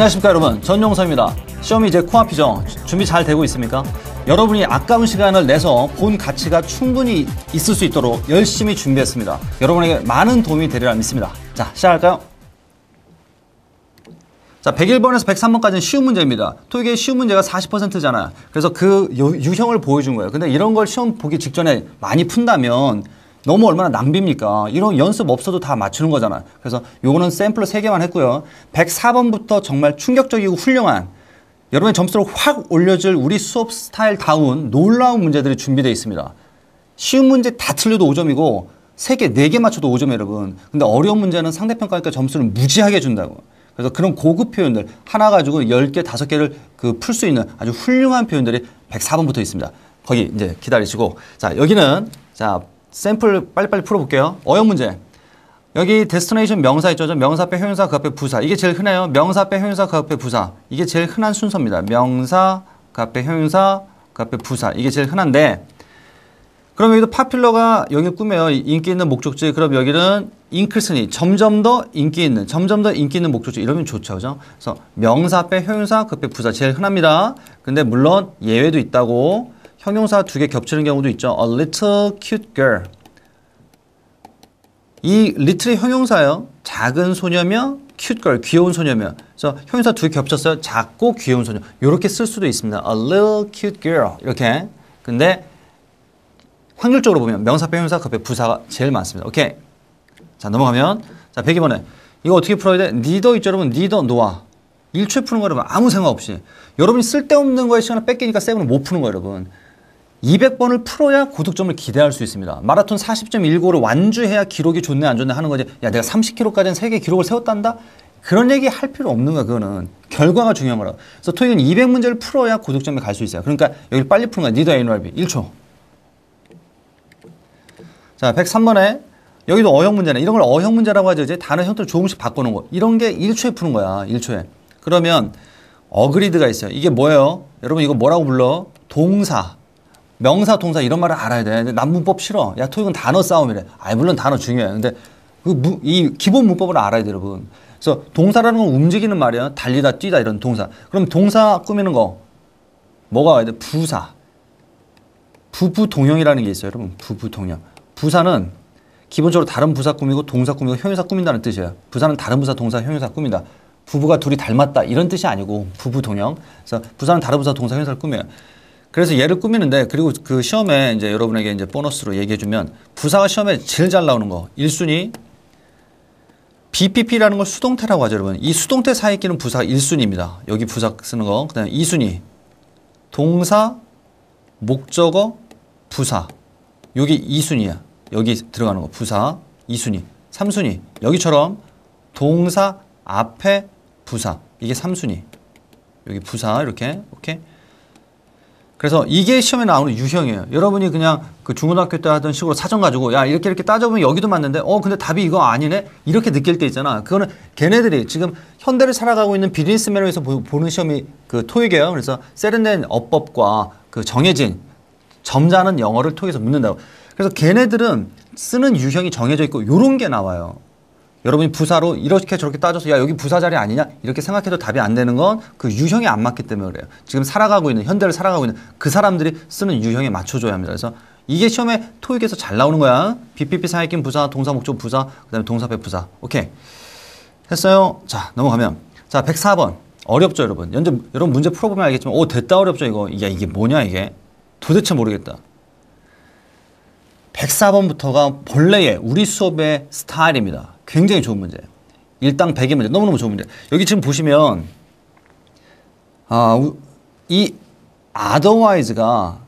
안녕하십니까 여러분 전용서입니다. 시험이 이제 코앞이죠. 준비 잘 되고 있습니까? 여러분이 아까운 시간을 내서 본 가치가 충분히 있을 수 있도록 열심히 준비했습니다. 여러분에게 많은 도움이 되리라 믿습니다. 자 시작할까요? 자, 101번에서 103번까지는 쉬운 문제입니다. 토익의 쉬운 문제가 40%잖아요. 그래서 그 유형을 보여준 거예요. 근데 이런 걸 시험 보기 직전에 많이 푼다면 너무 얼마나 낭비입니까? 이런 연습 없어도 다 맞추는 거잖아. 그래서 요거는 샘플로 3개만 했고요. 104번부터 정말 충격적이고 훌륭한 여러분의 점수를 확 올려줄 우리 수업 스타일 다운 놀라운 문제들이 준비되어 있습니다. 쉬운 문제 다 틀려도 5점이고 3개, 4개 맞춰도 5점 여러분. 근데 어려운 문제는 상대평가니까 점수를 무지하게 준다고. 그래서 그런 고급 표현들 하나 가지고 10개, 5개를 그 풀 수 있는 아주 훌륭한 표현들이 104번부터 있습니다. 거기 이제 기다리시고 자 여기는 자 샘플 빨리빨리 풀어볼게요. 어영 문제. 여기 데스티네이션 명사 있죠? 명사 빼 효용사 그 앞에 부사. 이게 제일 흔해요. 명사 빼 효용사 그 앞에 부사. 이게 제일 흔한 순서입니다. 명사 그 앞에 효용사 그 앞에 부사. 이게 제일 흔한데 그럼 여기도 파퓰러가 여기 꾸며요. 인기 있는 목적지. 그럼 여기는 인크슨이 점점 더 인기 있는, 점점 더 인기 있는 목적지. 이러면 좋죠. 그죠? 그래서 명사 빼 효용사 그 앞에 부사 제일 흔합니다. 근데 물론 예외도 있다고 형용사 두 개 겹치는 경우도 있죠. A little cute girl. 이 little이 형용사요. 작은 소녀며 cute girl, 귀여운 소녀며. 그래서 형용사 두 개 겹쳤어요. 작고 귀여운 소녀. 이렇게 쓸 수도 있습니다. A little cute girl. 이렇게. 근데 확률적으로 보면 명사 빼 형용사 값에 부사가 제일 많습니다. 오케이. 자, 넘어가면 자, 102번에 이거 어떻게 풀어야 돼? 니더 있죠, 여러분? 니더 노아. 일초에 푸는 거여러 아무 생각 없이. 여러분이 쓸데없는 거에 시간을 뺏기니까 세븐은 못 푸는 거예요, 여러분. 200번을 풀어야 고득점을 기대할 수 있습니다. 마라톤 40.19를 완주해야 기록이 좋네 안 좋네 하는 거지. 야 내가 30km까지는 세계 기록을 세웠단다. 그런 얘기 할 필요 없는 거야 그거는. 결과가 중요한 거라. 그래서 토익은 200문제를 풀어야 고득점에 갈 수 있어요. 그러니까 여기 빨리 푸는 거야. 니더 NRB 1초. 자 103번에 여기도 어형 문제네. 이런 걸 어형 문제라고 하죠. 이제 단어 형태를 조금씩 바꾸는 거. 이런 게 1초에 푸는 거야. 1초에. 그러면 어그리드가 있어요. 이게 뭐예요? 여러분 이거 뭐라고 불러? 동사. 명사, 동사 이런 말을 알아야 돼. 난문법 싫어. 야, 토익은 단어 싸움이래. 아, 물론 단어 중요해. 근데 그 무, 이 기본 문법을 알아야 돼, 여러분. 그래서 동사라는 건 움직이는 말이야. 달리다, 뛰다 이런 동사. 그럼 동사 꾸미는 거 뭐가 와야 돼? 부사. 부부 동형이라는 게 있어요, 여러분. 부부 동형. 부사는 기본적으로 다른 부사 꾸미고 동사 꾸미고 형용사 꾸민다는 뜻이에요. 부사는 다른 부사, 동사, 형용사 꾸민다. 부부가 둘이 닮았다 이런 뜻이 아니고 부부 동형. 그래서 부사는 다른 부사, 동사, 형용사를 꾸며요. 그래서 얘를 꾸미는데 그리고 그 시험에 이제 여러분에게 이제 보너스로 얘기해 주면 부사가 시험에 제일 잘 나오는 거 1순위 BPP라는 걸 수동태라고 하죠, 여러분. 이 수동태 사이에 끼는 부사가 1순위입니다. 여기 부사 쓰는 거. 그다음 2순위. 동사, 목적어, 부사. 여기 2순위야. 여기 들어가는 거. 부사, 2순위. 3순위. 여기처럼 동사 앞에 부사. 이게 3순위. 여기 부사 이렇게. 오케이. 그래서 이게 시험에 나오는 유형이에요. 여러분이 그냥 그 중고등학교 때 하던 식으로 사전 가지고 야 이렇게 이렇게 따져보면 여기도 맞는데 어 근데 답이 이거 아니네 이렇게 느낄 때 있잖아. 그거는 걔네들이 지금 현대를 살아가고 있는 비즈니스 매너에서 보는 시험이 그 토익이에요. 그래서 세련된 어법과 그 정해진 점잖은 영어를 통해서 묻는다고. 그래서 걔네들은 쓰는 유형이 정해져 있고 요런 게 나와요. 여러분이 부사로 이렇게 저렇게 따져서 야 여기 부사 자리 아니냐 이렇게 생각해도 답이 안 되는 건 그 유형이 안 맞기 때문에 그래요. 지금 살아가고 있는 현대를 살아가고 있는 그 사람들이 쓰는 유형에 맞춰줘야 합니다. 그래서 이게 시험에 토익에서 잘 나오는 거야. BPP 사이낀 부사, 동사 목적 부사, 그다음에 동사배 부사. 오케이 했어요. 자 넘어가면 자 104번 어렵죠 여러분. 연재 여러분 문제 풀어보면 알겠지만 오 됐다 어렵죠 이거. 야 이게 뭐냐 이게 도대체 모르겠다. 104번부터가 본래의 우리 수업의 스타일입니다. 굉장히 좋은 문제 일당 100의 문제. 너무너무 좋은 문제. 여기 지금 보시면 아, 이 otherwise가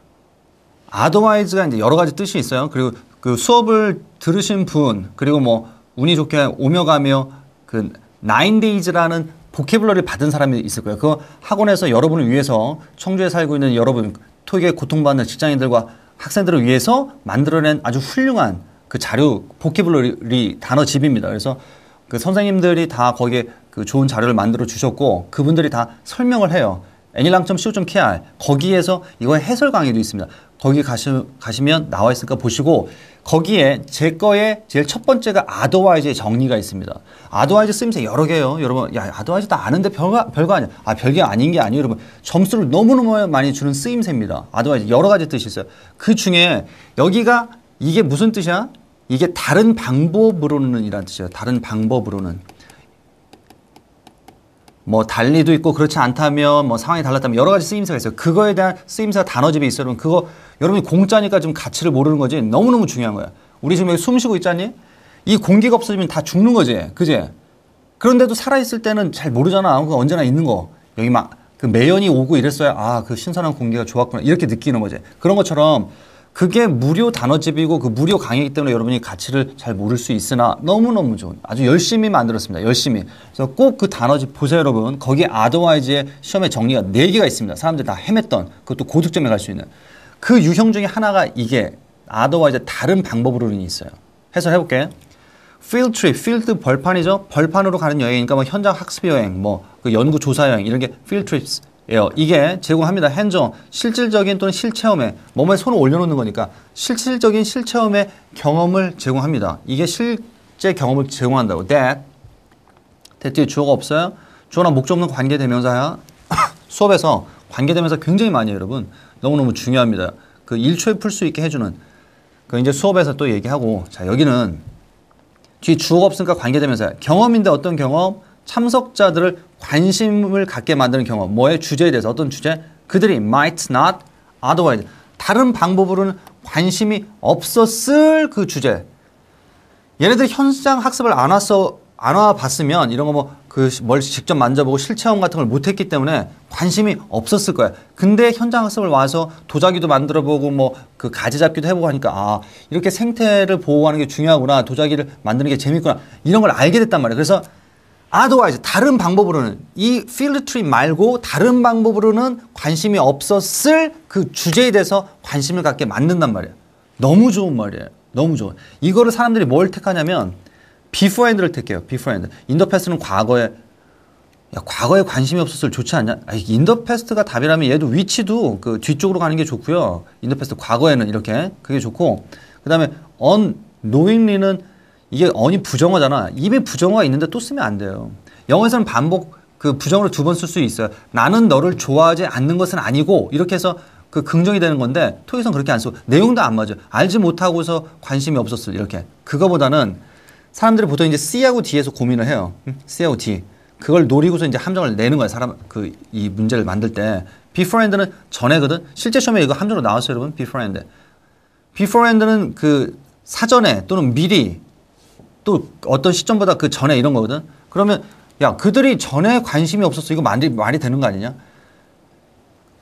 otherwise가 이제 여러 가지 뜻이 있어요. 그리고 그 수업을 들으신 분 그리고 뭐 운이 좋게 오며 가며 그 나인 데이즈라는 보케블러를 받은 사람이 있을 거예요. 그 학원에서 여러분을 위해서 청주에 살고 있는 여러분 토익에 고통받는 직장인들과 학생들을 위해서 만들어낸 아주 훌륭한 그 자료 보키블러리 단어 집입니다. 그래서 그 선생님들이 다 거기에 그 좋은 자료를 만들어 주셨고 그분들이 다 설명을 해요. 애니랑쇼좀 케알 거기에서 이거 해설 강의도 있습니다. 거기 가시, 가시면 나와 있으니까 보시고 거기에 제 거에 제일 첫 번째가 아더와이즈의 정리가 있습니다. 아더와이즈 쓰임새 여러 개요. 여러분, 야, 아더와이즈 다 아는데 별거, 별거 아니야. 아, 별게 아닌 게 아니에요. 여러분, 점수를 너무너무 많이 주는 쓰임새입니다. 아더와이즈 여러 가지 뜻이 있어요. 그 중에 여기가 이게 무슨 뜻이야? 이게 다른 방법으로는 이란 뜻이에요. 다른 방법으로는. 뭐 달리도 있고 그렇지 않다면 뭐 상황이 달랐다면 여러 가지 쓰임새가 있어요. 그거에 대한 쓰임새가 단어집이 있어요. 여러분 그거 여러분이 공짜니까 좀 가치를 모르는 거지 너무너무 중요한 거야. 우리 지금 여기 숨 쉬고 있잖니? 이 공기가 없어지면 다 죽는 거지. 그지? 그런데도 살아있을 때는 잘 모르잖아. 아무거 나 언제나 있는 거. 여기 막 그 매연이 오고 이랬어야 아, 그 신선한 공기가 좋았구나. 이렇게 느끼는 거지. 그런 것처럼 그게 무료 단어집이고 그 무료 강의이기 때문에 여러분이 가치를 잘 모를 수 있으나 너무너무 좋은 아주 열심히 만들었습니다. 열심히. 그래서 꼭 그 단어집 보세요, 여러분. 거기 에 아더와이즈의 시험의 정리가 네개가 있습니다. 사람들이 다 헤맸던 그것도 고득점에 갈 수 있는 그 유형 중에 하나가 이게 아더와이즈 다른 방법으로는 있어요. 해설해 볼게요. field 벌판이죠. 벌판으로 가는 여행이니까 뭐 현장 학습 여행, 뭐 그 연구 조사 여행 이런 게필트 e 스 예요. 이게 제공합니다. 행정 실질적인 또는 실체험에 몸에 손을 올려놓는 거니까 실질적인 실체험의 경험을 제공합니다. 이게 실제 경험을 제공한다고. That that 뒤에 주어가 없어요. 주어나 목적 없는 관계대명사야. 수업에서 관계대명사 굉장히 많이 해요, 여러분. 너무너무 중요합니다. 그 1초에 풀 수 있게 해주는 그 이제 수업에서 또 얘기하고 자 여기는 뒤에 주어가 없으니까 관계대명사 경험인데 어떤 경험 참석자들을 관심을 갖게 만드는 경험, 뭐의 주제에 대해서 어떤 주제, 그들이 might not otherwise 다른 방법으로는 관심이 없었을 그 주제. 얘네들 현장 학습을 안 와서 안 와봤으면 이런 거 뭐 그 뭘 직접 만져보고 실체험 같은 걸 못했기 때문에 관심이 없었을 거야. 근데 현장 학습을 와서 도자기도 만들어보고 뭐 그 가지 잡기도 해보고 하니까 아 이렇게 생태를 보호하는 게 중요하구나 도자기를 만드는 게 재밌구나 이런 걸 알게 됐단 말이야. 그래서 otherwise 다른 방법으로는 이 필드 트 l 말고 다른 방법으로는 관심이 없었을 그 주제에 대해서 관심을 갖게 만든단 말이에요. 너무 좋은 말이에요. 너무 좋은. 이거를 사람들이 뭘 택하냐면 before and를 택해요. before and. 인더 패스는 과거에 야, 과거에 관심이 없었을 좋지 않냐? 아, 인더패스트가 답이라면 얘도 위치도 그 뒤쪽으로 가는 게 좋고요. 인더패스트 과거에는 이렇게 그게 좋고 그다음에 언노잉리는 이게 언이 부정어잖아. 입에 부정어가 있는데 또 쓰면 안 돼요. 영어에서는 반복 그부정어로두 번 쓸 수 있어요. 나는 너를 좋아하지 않는 것은 아니고 이렇게 해서 그 긍정이 되는 건데 토익에서는 그렇게 안 쓰고 내용도 안 맞아요. 알지 못하고서 관심이 없었을 이렇게. 그거보다는 사람들이 보통 이제 C하고 D에서 고민을 해요. C하고 D. 그걸 노리고서 이제 함정을 내는 거예요. 사람 그 이 문제를 만들 때 b e f o r e a n d 는 전에거든. 실제 시험에 이거 함정으로 나왔어요, 여러분. beforehand. b e f o r e a n d 는그 사전에 또는 미리 또 어떤 시점보다 그 전에 이런 거거든. 그러면 야 그들이 전에 관심이 없었어 이거 말이 말이 되는 거 아니냐?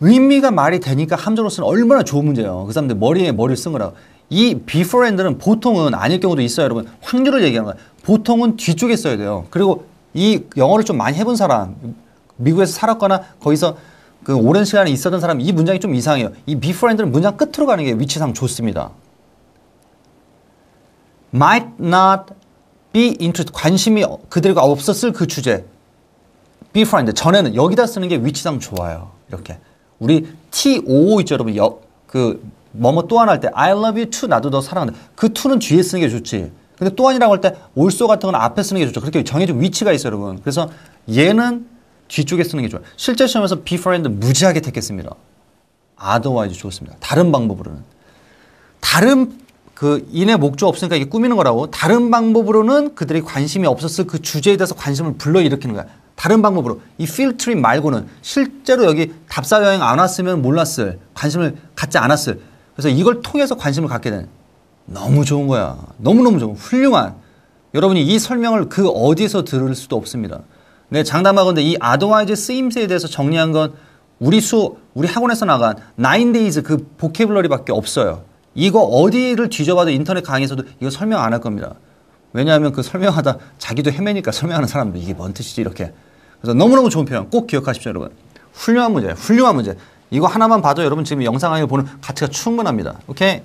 의미가 말이 되니까 함정으로서는 얼마나 좋은 문제예요. 그 사람들 머리에 머리를 쓴 거라. 이 before and는 보통은 아닐 경우도 있어요, 여러분. 확률을 얘기하는 거예요. 보통은 뒤쪽에 써야 돼요. 그리고 이 영어를 좀 많이 해본 사람, 미국에서 살았거나 거기서 그 오랜 시간에 있었던 사람 이 문장이 좀 이상해요. 이 before and는 문장 끝으로 가는 게 위치상 좋습니다. might not be interested 관심이 그들과 없었을 그 주제 be friend 전에는 여기다 쓰는 게 위치상 좋아요 이렇게 우리 T55 있죠 여러분 여, 그 뭐 뭐 또한 할때 I love you too 나도 너 사랑한다 그 t o 는 뒤에 쓰는 게 좋지 근데 또한이라고 할때 also 같은 건 앞에 쓰는 게 좋죠 그렇게 정해진 위치가 있어요 여러분 그래서 얘는 뒤쪽에 쓰는 게 좋아요 실제 시험에서 be friend 무지하게 택했습니다 otherwise 좋습니다 다른 방법으로는 다른 그 인의 목적 없으니까 이게 꾸미는 거라고 다른 방법으로는 그들이 관심이 없었을 그 주제에 대해서 관심을 불러일으키는 거야. 다른 방법으로 이필트림 말고는 실제로 여기 답사 여행 안 왔으면 몰랐을 관심을 갖지 않았을 그래서 이걸 통해서 관심을 갖게 된 너무 좋은 거야. 너무너무 좋은 훌륭한 여러분이 이 설명을 그어디서 들을 수도 없습니다. 네, 장담하건데 이 아더와이즈 쓰임새에 대해서 정리한 건 우리 수 우리 학원에서 나간 나인데이즈 그 보케블러리밖에 없어요. 이거 어디를 뒤져봐도 인터넷 강의에서도 이거 설명 안 할 겁니다. 왜냐하면 그 설명하다 자기도 헤매니까 설명하는 사람도 이게 뭔 뜻이지 이렇게. 그래서 너무너무 좋은 표현 꼭 기억하십시오 여러분. 훌륭한 문제 훌륭한 문제. 이거 하나만 봐도 여러분 지금 영상 강의 보는 가치가 충분합니다. 오케이?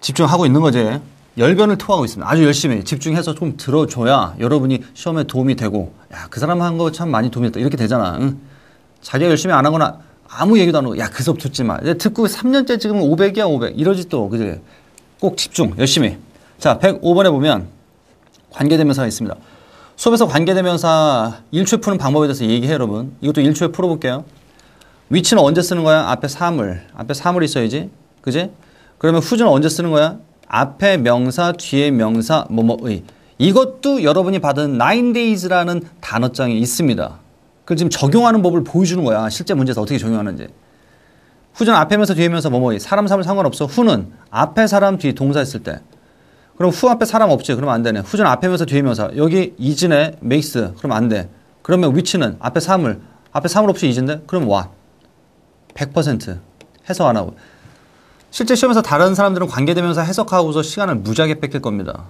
집중하고 있는 거지. 열변을 토하고 있습니다. 아주 열심히 집중해서 좀 들어줘야 여러분이 시험에 도움이 되고 야 그 사람 한 거 참 많이 도움이 됐다 이렇게 되잖아. 응? 자기가 열심히 안 하거나 아무 얘기도 안 하고 야 그섭 듣지 마. 듣고 3년째 지금 500이야 500 이러지 또 그지. 꼭 집중 열심히. 자 105번에 보면 관계대명사가 있습니다. 수업에서 관계대명사 1초에 푸는 방법에 대해서 얘기해 여러분. 이것도 1초에 풀어볼게요. 위치는 언제 쓰는 거야? 앞에 사물. 앞에 사물이 있어야지. 그지? 그러면 후주은 언제 쓰는 거야? 앞에 명사, 뒤에 명사, 뭐뭐의. 이것도 여러분이 받은 9 days라는 단어장에 있습니다. 그걸 지금 적용하는 법을 보여주는 거야. 실제 문제에서 어떻게 적용하는지. 후전 앞에 면서 뒤에 면서 뭐뭐이 사람 사람 상관없어. 후는 앞에 사람 뒤에 동사 했을 때. 그럼 후 앞에 사람 없지. 그러면 안 되네. 후전 앞에 면서 뒤에 면서 여기 이진에 메이스. 그럼 안 돼. 그러면 위치는 앞에 사을 앞에 사을 없이 이진데? 그럼 와. 100% 해석 안 하고. 실제 시험에서 다른 사람들은 관계되면서 해석하고서 시간을 무지하게 뺏길 겁니다.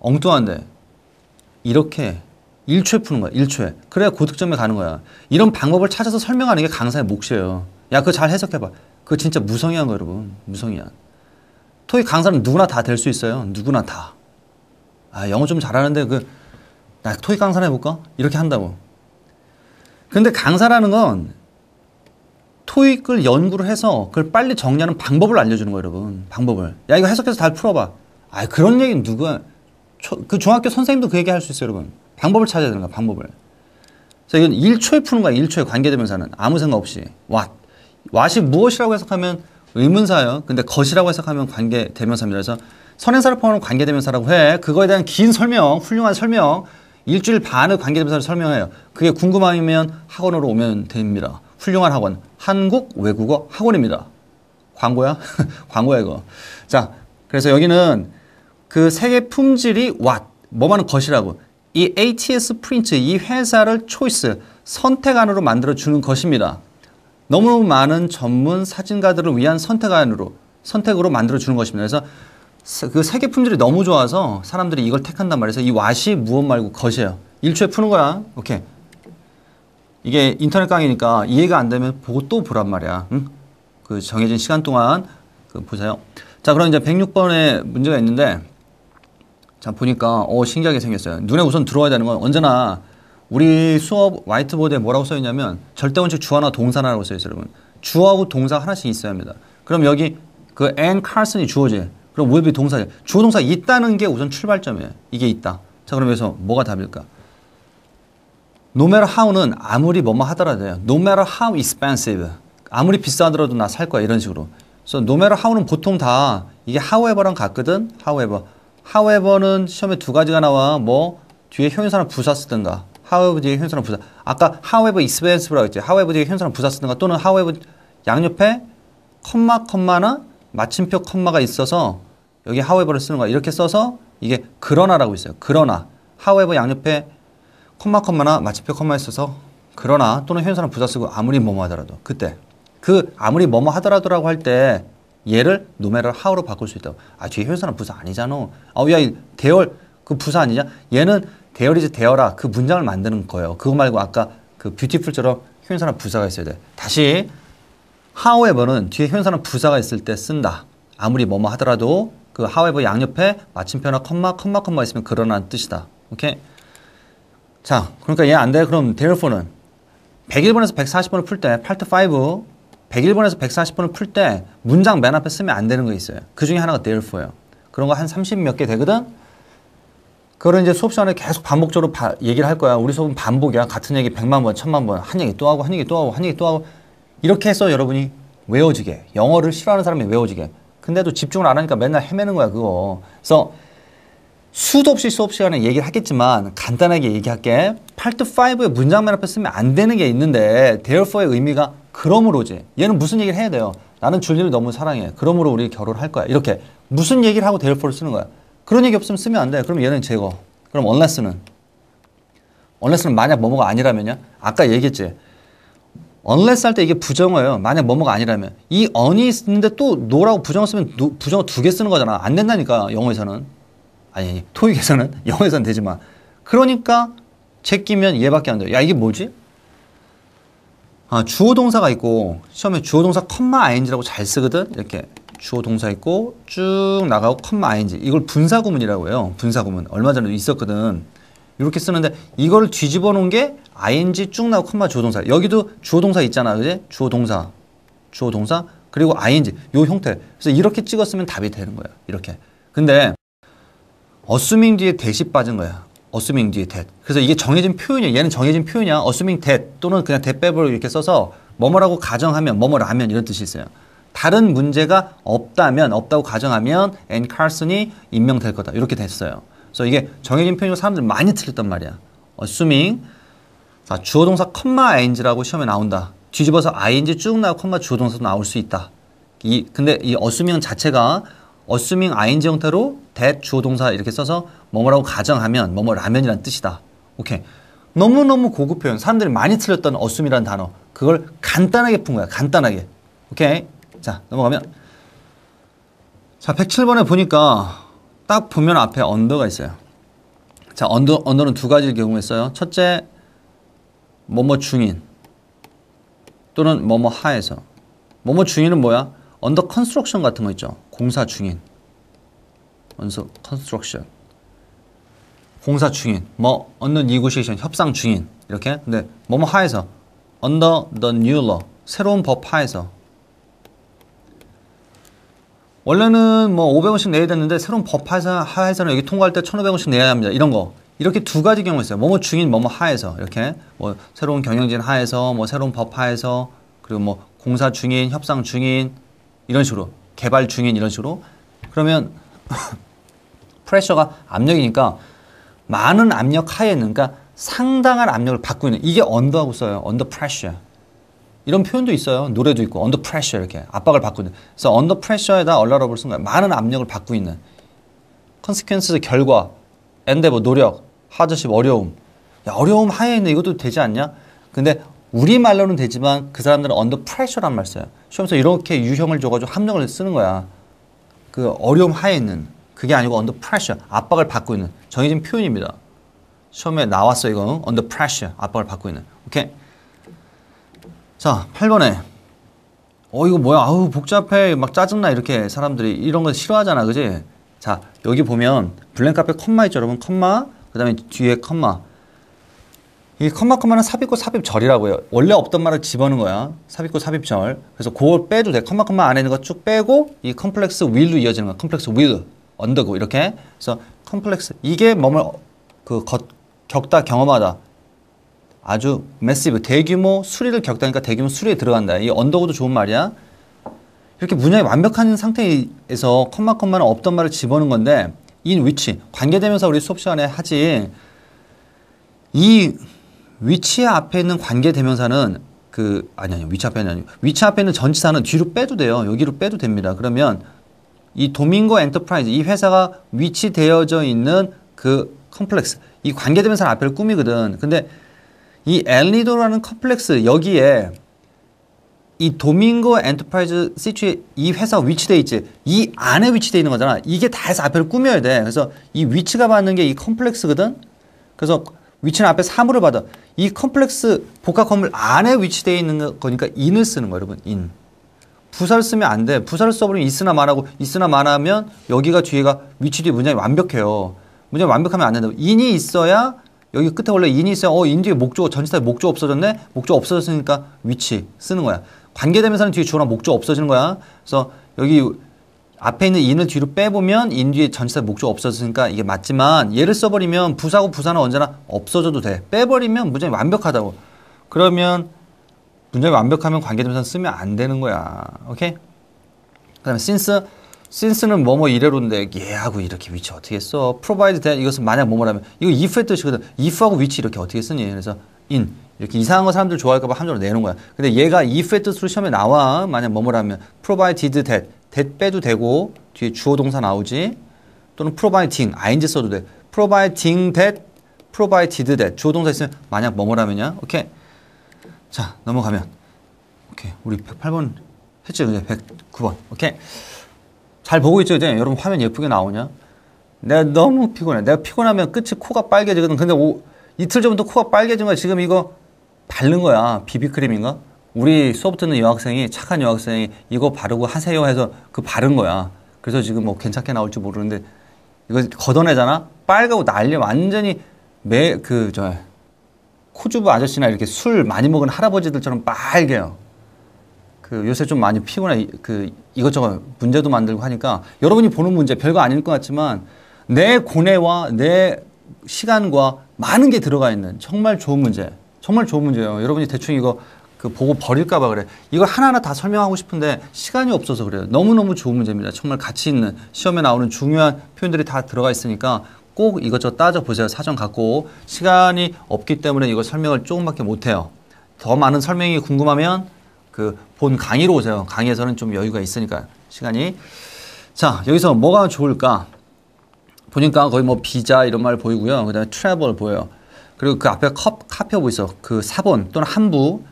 엉뚱한데. 이렇게 1초에 푸는 거야. 1초에. 그래야 고득점에 가는 거야. 이런 방법을 찾아서 설명하는 게 강사의 몫이에요. 야, 그거 잘 해석해봐. 그거 진짜 무성의한 거 여러분. 무성의한. 토익 강사는 누구나 다 될 수 있어요. 누구나 다. 아, 영어 좀 잘하는데 그, 나 토익 강사나 해볼까? 이렇게 한다고. 근데 강사라는 건 토익을 연구를 해서 그걸 빨리 정리하는 방법을 알려주는 거예요, 여러분. 방법을. 야, 이거 해석해서 잘 풀어봐. 아, 그런 얘기는 누가, 그 중학교 선생님도 그 얘기 할 수 있어요, 여러분. 방법을 찾아야 됩니다. 방법을. 자, 이건 1초에 푸는 거야. 1초에 관계대명사는 아무 생각 없이 what. what이 무엇이라고 해석하면 의문사예요. 근데 것이라고 해석하면 관계대명사입니다. 그래서 선행사를 포함하는 관계대명사라고 해. 그거에 대한 긴 설명, 훌륭한 설명, 일주일 반의 관계대명사를 설명해요. 그게 궁금하면 학원으로 오면 됩니다. 훌륭한 학원, 한국 외국어 학원입니다. 광고야? 광고야 이거. 자, 그래서 여기는 그 색의 품질이 what, 뭐만은 것이라고 이 ATS 프린트 이 회사를 초이스 선택안으로 만들어 주는 것입니다. 너무 많은 전문 사진가들을 위한 선택안으로 선택으로 만들어 주는 것입니다. 그래서 그 세계 품질이 너무 좋아서 사람들이 이걸 택한단 말이에요. 이 왓이 무엇 말고 것이에요. 일초에 푸는 거야. 오케이. 이게 인터넷 강의니까 이해가 안 되면 보고 또 보란 말이야. 응? 그 정해진 시간 동안 그 보세요. 자, 그럼 이제 106번에 문제가 있는데 자 보니까 어 신기하게 생겼어요. 눈에 우선 들어와야 되는 건 언제나 우리 수업 화이트보드에 뭐라고 써 있냐면 절대 원칙 주하나 동사나라고 써 있어요, 여러분. 주하고 동사 하나씩 있어야 합니다. 그럼 여기 그앤 칼슨이 주어지. 그럼 will be 동사지. 주어 동사 있다는 게 우선 출발점이에요. 이게 있다. 자, 그럼 여기서 뭐가 답일까? No matter how는 아무리 뭐뭐 하더라도요. No matter how expensive. 아무리 비싸더라도 나 살 거야. 이런 식으로. 그래서 so, no matter how는 보통 다 이게 however랑 같거든. however. however는 시험에 두 가지가 나와 뭐 뒤에 형용사나 부사 쓰든가 however 뒤에 형용사나 부사 아까 however expensive라고 했지 however 뒤에 형용사나 부사 쓰든가 또는 however 양옆에 컴마 컴마나 마침표 컴마가 있어서 여기 however를 쓰는 거야 이렇게 써서 이게 그러나라고 있어요 그러나 however 양옆에 컴마 컴마나 마침표 컴마 있어서 그러나 또는 형용사나 부사 쓰고 아무리 뭐뭐 하더라도 그때 그 아무리 뭐뭐 하더라도라고 할때 얘를 노메럴 하우로 바꿀 수있다 아, 뒤에 혈사는 부사 아니잖아. 아, 야, 이 대열, 그 부사 아니냐? 얘는 대열이지 대열아. 그 문장을 만드는 거예요. 그거 말고 아까 그 뷰티풀처럼 효용사는 부사가 있어야 돼. 다시, 하우에버는 뒤에 효용사는 부사가 있을 때 쓴다. 아무리 뭐뭐 하더라도 그 however 양옆에 마침표나 컴마 컴마 컴마 있으면 그러나 뜻이다. 오케이. 자, 그러니까 얘 안 돼. 그럼 t h e r 는 101번에서 140번을 풀때 파트 5 101번에서 140번을 풀 때 문장 맨 앞에 쓰면 안 되는 거 있어요. 그 중에 하나가 therefore요. 그런 거 한30몇개 되거든? 그걸 이제 수업 시간에 계속 반복적으로 바, 얘기를 할 거야. 우리 수업은 반복이야. 같은 얘기 100만 번, 1000만 번. 한 얘기 또 하고, 한 얘기 또 하고, 한 얘기 또 하고. 이렇게 해서 여러분이 외워지게. 영어를 싫어하는 사람이 외워지게. 근데도 집중을 안 하니까 맨날 헤매는 거야, 그거. 그래서 수도 없이 수업 시간에 얘기를 하겠지만 간단하게 얘기할게. 파트 5의 문장맨 앞에 쓰면 안 되는 게 있는데 therefore의 의미가 그러므로 지 얘는 무슨 얘기를 해야 돼요. 나는 줄리를 너무 사랑해. 그러므로 우리 결혼할 거야. 이렇게 무슨 얘기를 하고 대열포를 쓰는 거야. 그런 얘기 없으면 쓰면 안 돼. 그럼 얘는 제거. 그럼 unless는 unless는 만약 뭐뭐가 아니라면요. 아까 얘기했지. unless 할 때 이게 부정어예요. 만약 뭐뭐가 아니라면 이언이 있는데 또 no라고 부정어 쓰면 노, 부정어 두 개 쓰는 거잖아. 안 된다니까 영어에서는 아니 아니 토익에서는 영어에서는 되지만 그러니까 제끼면 얘밖에 안 돼요. 야 이게 뭐지? 아, 주어 동사가 있고 시험에 주어 동사 컴마 ing라고 잘 쓰거든 이렇게 주어 동사 있고 쭉 나가고 컴마 ing 이걸 분사 구문이라고 해요 분사 구문 얼마 전에도 있었거든 이렇게 쓰는데 이걸 뒤집어 놓은 게 ing 쭉 나오고 컴마 주어 동사 여기도 주어 동사 있잖아 그지 주어 동사 주어 동사 그리고 ing 요 형태 그래서 이렇게 찍었으면 답이 되는 거야 이렇게 근데 어스밍 뒤에 대시 빠진 거야 assuming 뒤에 that. 그래서 이게 정해진 표현이야. 얘는 정해진 표현이야. assuming that 또는 그냥 that bab을 이렇게 써서 뭐뭐라고 가정하면 뭐뭐라면 이런 뜻이 있어요. 다른 문제가 없다면 없다고 가정하면 앤 칼슨이 임명될 거다. 이렇게 됐어요. 그래서 이게 정해진 표현이고 사람들 많이 틀렸단 말이야. assuming 자, 주어 동사 컴마 ing라고 시험에 나온다. 뒤집어서 ing 쭉 나와 컴마 주어 동사도 나올 수 있다. 이 근데 이 assuming 자체가 어스밍 ing 형태로 that 주어 동사 이렇게 써서 뭐뭐라고 가정하면 뭐뭐 라면이란 뜻이다. 오케이. 너무너무 고급 표현. 사람들이 많이 틀렸던 어스밍이라는 단어. 그걸 간단하게 푼 거야. 간단하게. 오케이. 자, 넘어가면 자, 107번에 보니까 딱 보면 앞에 언더가 있어요. 자, 언더 언더는 두 가지의 경우에 써요. 첫째 뭐뭐 중인 또는 뭐뭐 하에서 뭐뭐 중인은 뭐야? 언더 컨스트럭션 같은 거 있죠. 공사 중인 언서 컨스트럭션 공사 중인 뭐 언는 니고시에이션 협상 중인 이렇게 근데 뭐뭐 하에서 언더 d 뉴 r 새로운 법 하에서 원래는 뭐 500원씩 내야 되는데 새로운 법 하에서, 하에서는 여기 통과할 때 1,500원씩 내야 합니다. 이런 거 이렇게 두 가지 경우 있어요. 뭐뭐 중인 뭐뭐 하에서 이렇게 뭐 새로운 경영진 하에서 뭐 새로운 법 하에서 그리고 뭐 공사 중인 협상 중인 이런 식으로 개발 중인 이런 식으로 그러면 프레셔가 압력이니까 많은 압력 하에는 그러니까 상당한 압력을 받고 있는 이게 언더하고 써요. 언더 프레셔. 이런 표현도 있어요. 노래도 있고 언더 프레셔 이렇게 압박을 받고 있는. 그래서 언더 프레셔에다 얼라러블 쓴 거예요. 많은 압력을 받고 있는. 컨스퀀스 결과, 엔데버 노력, 하드십 어려움. 야, 어려움 하에 있는 이것도 되지 않냐? 근데 우리말로는 되지만 그 사람들은 언더 프레셔란 말 써요. 시험서 이렇게 유형을 줘가지고 함정을 쓰는 거야. 그 어려움 하에 있는 그게 아니고 언더 프레셔 압박을 받고 있는 정해진 표현입니다. 시험에 나왔어 이거 언더 프레셔 압박을 받고 있는 오케이 자 8번에 어 이거 뭐야 아우 복잡해 막 짜증나 이렇게 사람들이 이런 거 싫어하잖아 그지 자 여기 보면 블랭카페 컴마 있죠 여러분 컴마 그 다음에 뒤에 컴마 이 컴마컴마는 삽입고 삽입절이라고요. 해 원래 없던 말을 집어넣은 거야. 삽입고 삽입절. 그래서 그걸 빼도 돼. 컴마컴마 안에 있는 거 쭉 빼고 이 컴플렉스 윌로 이어지는 거야. 컴플렉스 윌 언더고 이렇게. 그래서 컴플렉스 이게 몸을 그 걷, 겪다 경험하다. 아주 매시브 대규모 수리를 겪다니까 대규모 수리에 들어간다. 이 언더고도 좋은 말이야. 이렇게 문양이 완벽한 상태에서 컴마컴마는 없던 말을 집어넣은 건데 인 위치 관계되면서 우리 수업 시간에 하지 이 위치 앞에 있는 관계 대명사는 그 아니 아니 위치 앞에는 아니고 위치 앞에 있는 전치사는 뒤로 빼도 돼요. 여기로 빼도 됩니다. 그러면 이 도밍고 엔터프라이즈 이 회사가 위치되어져 있는 그 컴플렉스 이 관계 대명사 앞에를 꾸미거든. 근데 이 엘리도라는 컴플렉스 여기에 이 도밍고 엔터프라이즈 시츄 에이 회사 위치돼 있지 이 안에 위치돼 있는 거잖아 이게 다 해서 앞에를 꾸며야 돼 그래서 이 위치가 받는 게 이 컴플렉스거든 그래서 위치는 앞에 사물을 받아. 이 컴플렉스 복합 건물 안에 위치되어 있는 거니까 인을 쓰는 거예요, 여러분. 인. 부사를 쓰면 안 돼. 부사를 써버리면 있으나 말하고 있으나 말하면 여기가 뒤에가 위치 뒤에 문장이 완벽해요. 문장이 완벽하면 안 된다고. 인이 있어야 여기 끝에 원래 인이 있어야 어, 인 뒤에 목조, 전치사에 목조 없어졌네? 목조 없어졌으니까 위치 쓰는 거야. 관계되면서는 뒤에 주어랑 목조 없어지는 거야. 그래서 여기 앞에 있는 인을 뒤로 빼보면 인 뒤에 전치사 목적 없어지니까 이게 맞지만 얘를 써버리면 부사고 부사는 언제나 없어져도 돼. 빼버리면 문장이 완벽하다고. 그러면 문장이 완벽하면 관계대명사 쓰면 안 되는 거야. 오케이? 그 다음에 since since는 뭐뭐 이래로인데 얘하고 이렇게 위치 어떻게 써? provide 된 이것은 만약 뭐뭐라면 이거 if의 뜻이거든. if하고 위치 이렇게 어떻게 쓰니? 그래서 in 이렇게 이상한 거 사람들 좋아할까 봐 함정으로 내는 거야. 근데 얘가 if의 뜻으로 시험에 나와. 만약 뭐뭐라면 provided that that 빼도 되고 뒤에 주어 동사 나오지 또는 providing, ing 아, 써도 돼 providing that, provided that 주어 동사 있으면 만약 뭐뭐라면요 오케이 자 넘어가면 오케이 우리 108번 했죠 이제 109번 오케이 잘 보고 있죠 이제 여러분 화면 예쁘게 나오냐 내가 너무 피곤해 내가 피곤하면 끝이 코가 빨개지거든 근데 오, 이틀 전부터 코가 빨개진 거야 지금 이거 바른 거야 비비크림인가 우리 수업 듣는 여학생이 착한 여학생이 이거 바르고 하세요 해서 그 바른 거야. 그래서 지금 뭐 괜찮게 나올지 모르는데 이거 걷어내잖아. 빨가고 난리 완전히 매 그 저 코주부 아저씨나 이렇게 술 많이 먹은 할아버지들처럼 빨개요. 그 요새 좀 많이 피곤해 그 이것저것 문제도 만들고 하니까 여러분이 보는 문제 별거 아닐 것 같지만 내 고뇌와 내 시간과 많은 게 들어가 있는 정말 좋은 문제 정말 좋은 문제예요 여러분이 대충 이거 그 보고 버릴까 봐 그래. 이거 하나하나 다 설명하고 싶은데 시간이 없어서 그래요. 너무너무 좋은 문제입니다. 정말 가치 있는 시험에 나오는 중요한 표현들이 다 들어가 있으니까 꼭 이것저것 따져보세요. 사전 갖고 시간이 없기 때문에 이거 설명을 조금밖에 못해요. 더 많은 설명이 궁금하면 그 본 강의로 오세요. 강의에서는 좀 여유가 있으니까 시간이. 자 여기서 뭐가 좋을까? 보니까 거의 뭐 비자 이런 말 보이고요. 그다음에 트래블 보여요. 그리고 그 앞에 컵 카페 보이죠. 그 사본 또는 한부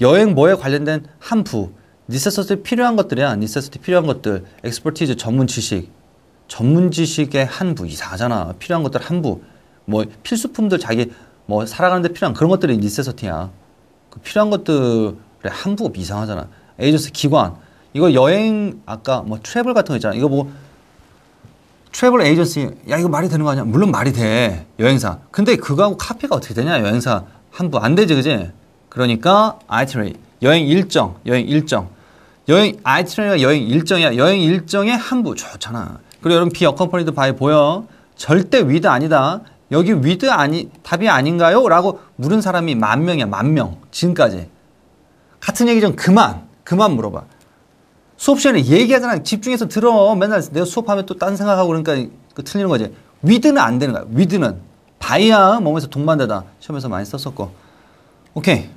여행 뭐에 관련된 한부, 니세서티 필요한 것들이야. 니세서티 필요한 것들, 엑스퍼티즈 전문 지식, 전문 지식의 한부 이상하잖아. 필요한 것들 한부, 뭐 필수품들 자기 뭐 살아가는데 필요한 그런 것들이 니세서티야. 그 필요한 것들의 한부가 이상하잖아. 에이전스 기관, 이거 여행 아까 뭐 트래블 같은 거 있잖아. 이거 뭐 트래블 에이전시 야 이거 말이 되는 거 아니야? 물론 말이 돼 여행사. 근데 그거하고 카피가 어떻게 되냐 여행사 한부 안 되지 그지? 그러니까 아이트레이 여행 일정, 여행 일정. 여행 아이트레이가 여행 일정이야. 여행 일정의 한부 좋잖아. 그리고 여러분 비 어컴퍼니드 바이 보여. 절대 위드 아니다. 여기 위드 아니 답이 아닌가요? 라고 물은 사람이 만 명이야. 만 명. 지금까지. 같은 얘기 좀 그만. 그만 물어봐. 수업 시간에 얘기하잖아. 집중해서 들어. 맨날 내가 수업하면 또 딴 생각하고 그러니까 그 틀리는 거지. 위드는 안 되는 거야. 위드는. 바이야 몸에서 동반되다. 시험에서 많이 썼었고. 오케이.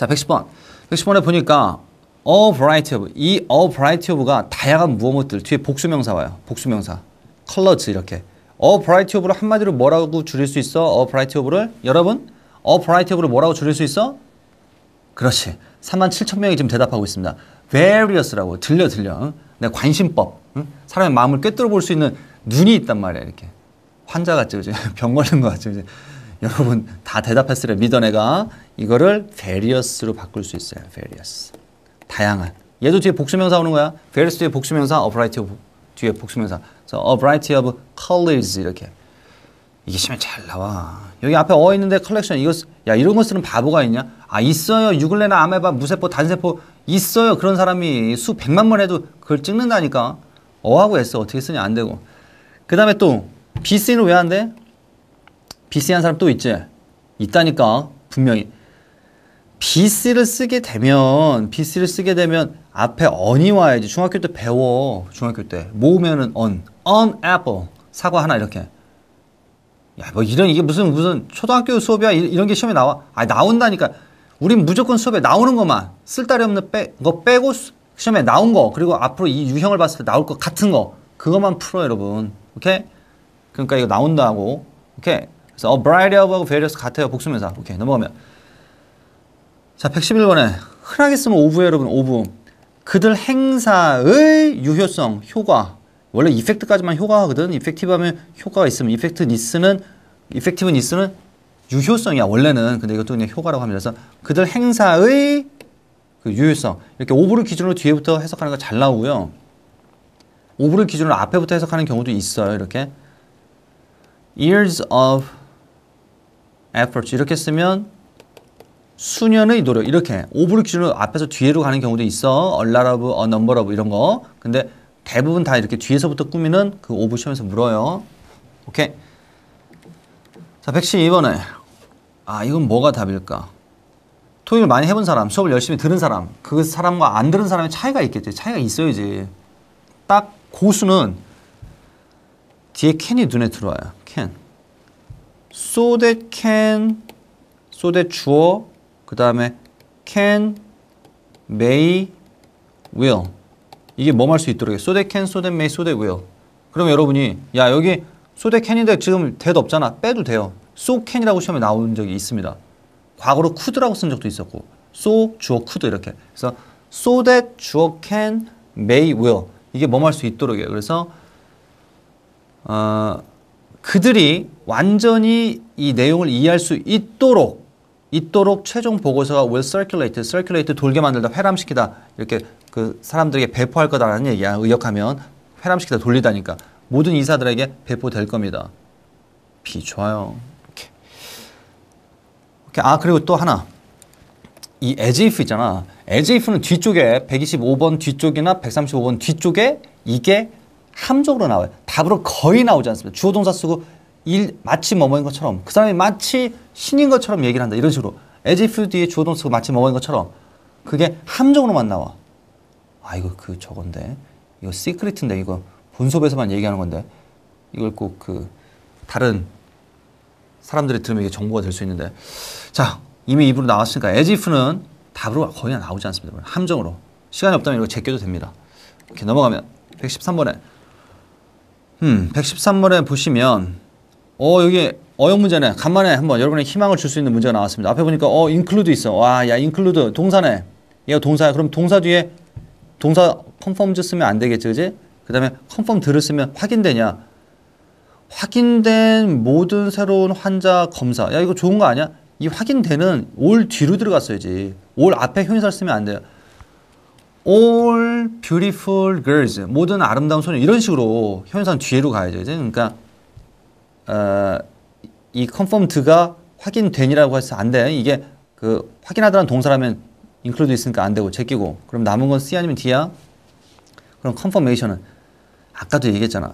자, 110번. 110번에 보니까 all variety of 이 all variety of가 다양한 무엇들 뒤에 복수명사 와요. 복수명사. 컬러즈 이렇게. all variety of를 한마디로 뭐라고 줄일 수 있어? all variety of를 여러분 all variety of를 뭐라고 줄일 수 있어? 그렇지. 3만 7천 명이 지금 대답하고 있습니다. various라고 들려 들려. 내 관심법. 응? 사람의 마음을 꿰뚫어 볼 수 있는 눈이 있단 말이야, 이렇게. 환자 같죠, 병 걸린 것 같죠, 여러분 다 대답했으래 믿던 애가 이거를 various로 바꿀 수 있어요. various. 다양한. 얘도 뒤에 복수명사 오는 거야. various 뒤에 복수명사, a variety of 뒤에 복수명사. 그래서 a variety of colors 이렇게. 이게 시면 잘 나와. 여기 앞에 어 있는데 컬렉션 이거 야 이런 거 쓰는 바보가 있냐? 아 있어요. 유글레나 아메바 무세포 단세포 있어요. 그런 사람이 수1 0 0만번 해도 그걸 찍는다니까. 어하고 s 어떻게 쓰냐 안 되고. 그다음에 또 BC는 왜 안 돼? 비 c 한 사람 또 있지? 있다니까 분명히 BC를 쓰게 되면 BC를 쓰게 되면 앞에 언이 와야지 중학교 때 배워 중학교 때 모으면은 언언 애 n 사과 하나 이렇게 야 뭐 이런 이게 무슨 무슨 초등학교 수업이야 이, 런게 시험에 나와 아 나온다니까 우린 무조건 수업에 나오는 것만 쓸데없는 빼거 빼고 시험에 나온 거 그리고 앞으로 이 유형을 봤을 때 나올 것 같은 거 그것만 풀어 여러분 오케이 그러니까 이거 나온다고 오케이 그래서 a variety 하고 various 같아요. 복수면사. 오케이. 넘어가면. 자, 111번에 흔하게 쓰면 오브 여러분. 오브. 그들 행사의 유효성, 효과. 원래 이펙트까지만 효과하거든. 이펙티브하면 효과가 있으면 이펙트 니스는 이펙티브 니스는 유효성이야 원래는. 근데 이것도 그냥 효과라고 하면 돼서 그들 행사의 그 유효성 이렇게 오브를 기준으로 뒤에부터 해석하는 거 잘 나오고요. 오브를 기준으로 앞에부터 해석하는 경우도 있어요. 이렇게 years of efforts 이렇게 쓰면 수년의 노력 이렇게 오브를 기준으로 앞에서 뒤로 가는 경우도 있어 a lot of, a number of 이런 거 근데 대부분 다 이렇게 뒤에서부터 꾸미는 그 오브 시험에서 물어요 오케이 자 112번에 아 이건 뭐가 답일까 토익을 많이 해본 사람 수업을 열심히 들은 사람 그 사람과 안 들은 사람의 차이가 있겠지 차이가 있어야지 딱 고수는 뒤에 캔이 눈에 들어와요 so that can so that 주어 그 다음에 can may will 이게 뭐 할 수 있도록 해 so that can so that may so that will 그럼 여러분이 야 여기 so that can인데 지금 대도 없잖아 빼도 돼요 so can이라고 시험에 나온 적이 있습니다 과거로 could라고 쓴 적도 있었고 so 주어 could 이렇게 그래서 so that 주어 can may will 이게 뭐 할 수 있도록 해요 그래서 어, 그들이 완전히 이 내용을 이해할 수 있도록 있도록 최종 보고서가 will circulate, circulate 돌게 만들다 회람시키다 이렇게 그 사람들에게 배포할 거다라는 얘기야. 의역하면 회람시키다 돌리다니까 모든 이사들에게 배포될 겁니다. 비좋아요. 이렇게. 이렇게. 아 그리고 또 하나 이 as if 있잖아. as if는 뒤쪽에 125번 뒤쪽이나 135번 뒤쪽에 이게 함적으로 나와요. 답으로 거의 나오지 않습니다. 주어동사 쓰고 일 마치 뭐뭐인 것처럼 그 사람이 마치 신인 것처럼 얘기를 한다 이런 식으로 as if 뒤에 주어 동사가 마치 뭐뭐인 것처럼 그게 함정으로만 나와 아 이거 그 저건데 이거 시크릿인데 이거 본섭에서만 얘기하는 건데 이걸 꼭 그 다른 사람들이 들으면 이게 정보가 될 수 있는데 자 이미 입으로 나왔으니까 as if는 답으로 거의 나오지 않습니다 함정으로 시간이 없다면 이거 제껴도 됩니다 이렇게 넘어가면 113번에 음 113번에 보시면 어 여기 어영 문제네. 간만에 한번 여러분의 희망을 줄 수 있는 문제가 나왔습니다. 앞에 보니까 어 include 있어. 와야 include 동사네. 얘가 동사야. 그럼 동사 뒤에 동사 c o n f i r m 쓰면 안 되겠지, 그지? 그다음에 c o n f i r m e d 쓰면 확인되냐? 확인된 모든 새로운 환자 검사. 야 이거 좋은 거 아니야? 이 확인되는 올 뒤로 들어갔어야지. 올 앞에 효인사를 쓰면 안 돼요. All beautiful girls 모든 아름다운 소녀 이런 식으로 효인사는 뒤로 가야죠. 이제 그러니까 어, 이컨펌 n 가 확인된이라고 해서 안 돼. 이게 그 확인하다는 동사라면 include 있으니까 안 되고 제끼고 그럼 남은 건 C 아니면 D야. 그럼 c o n f i 은 아까도 얘기했잖아.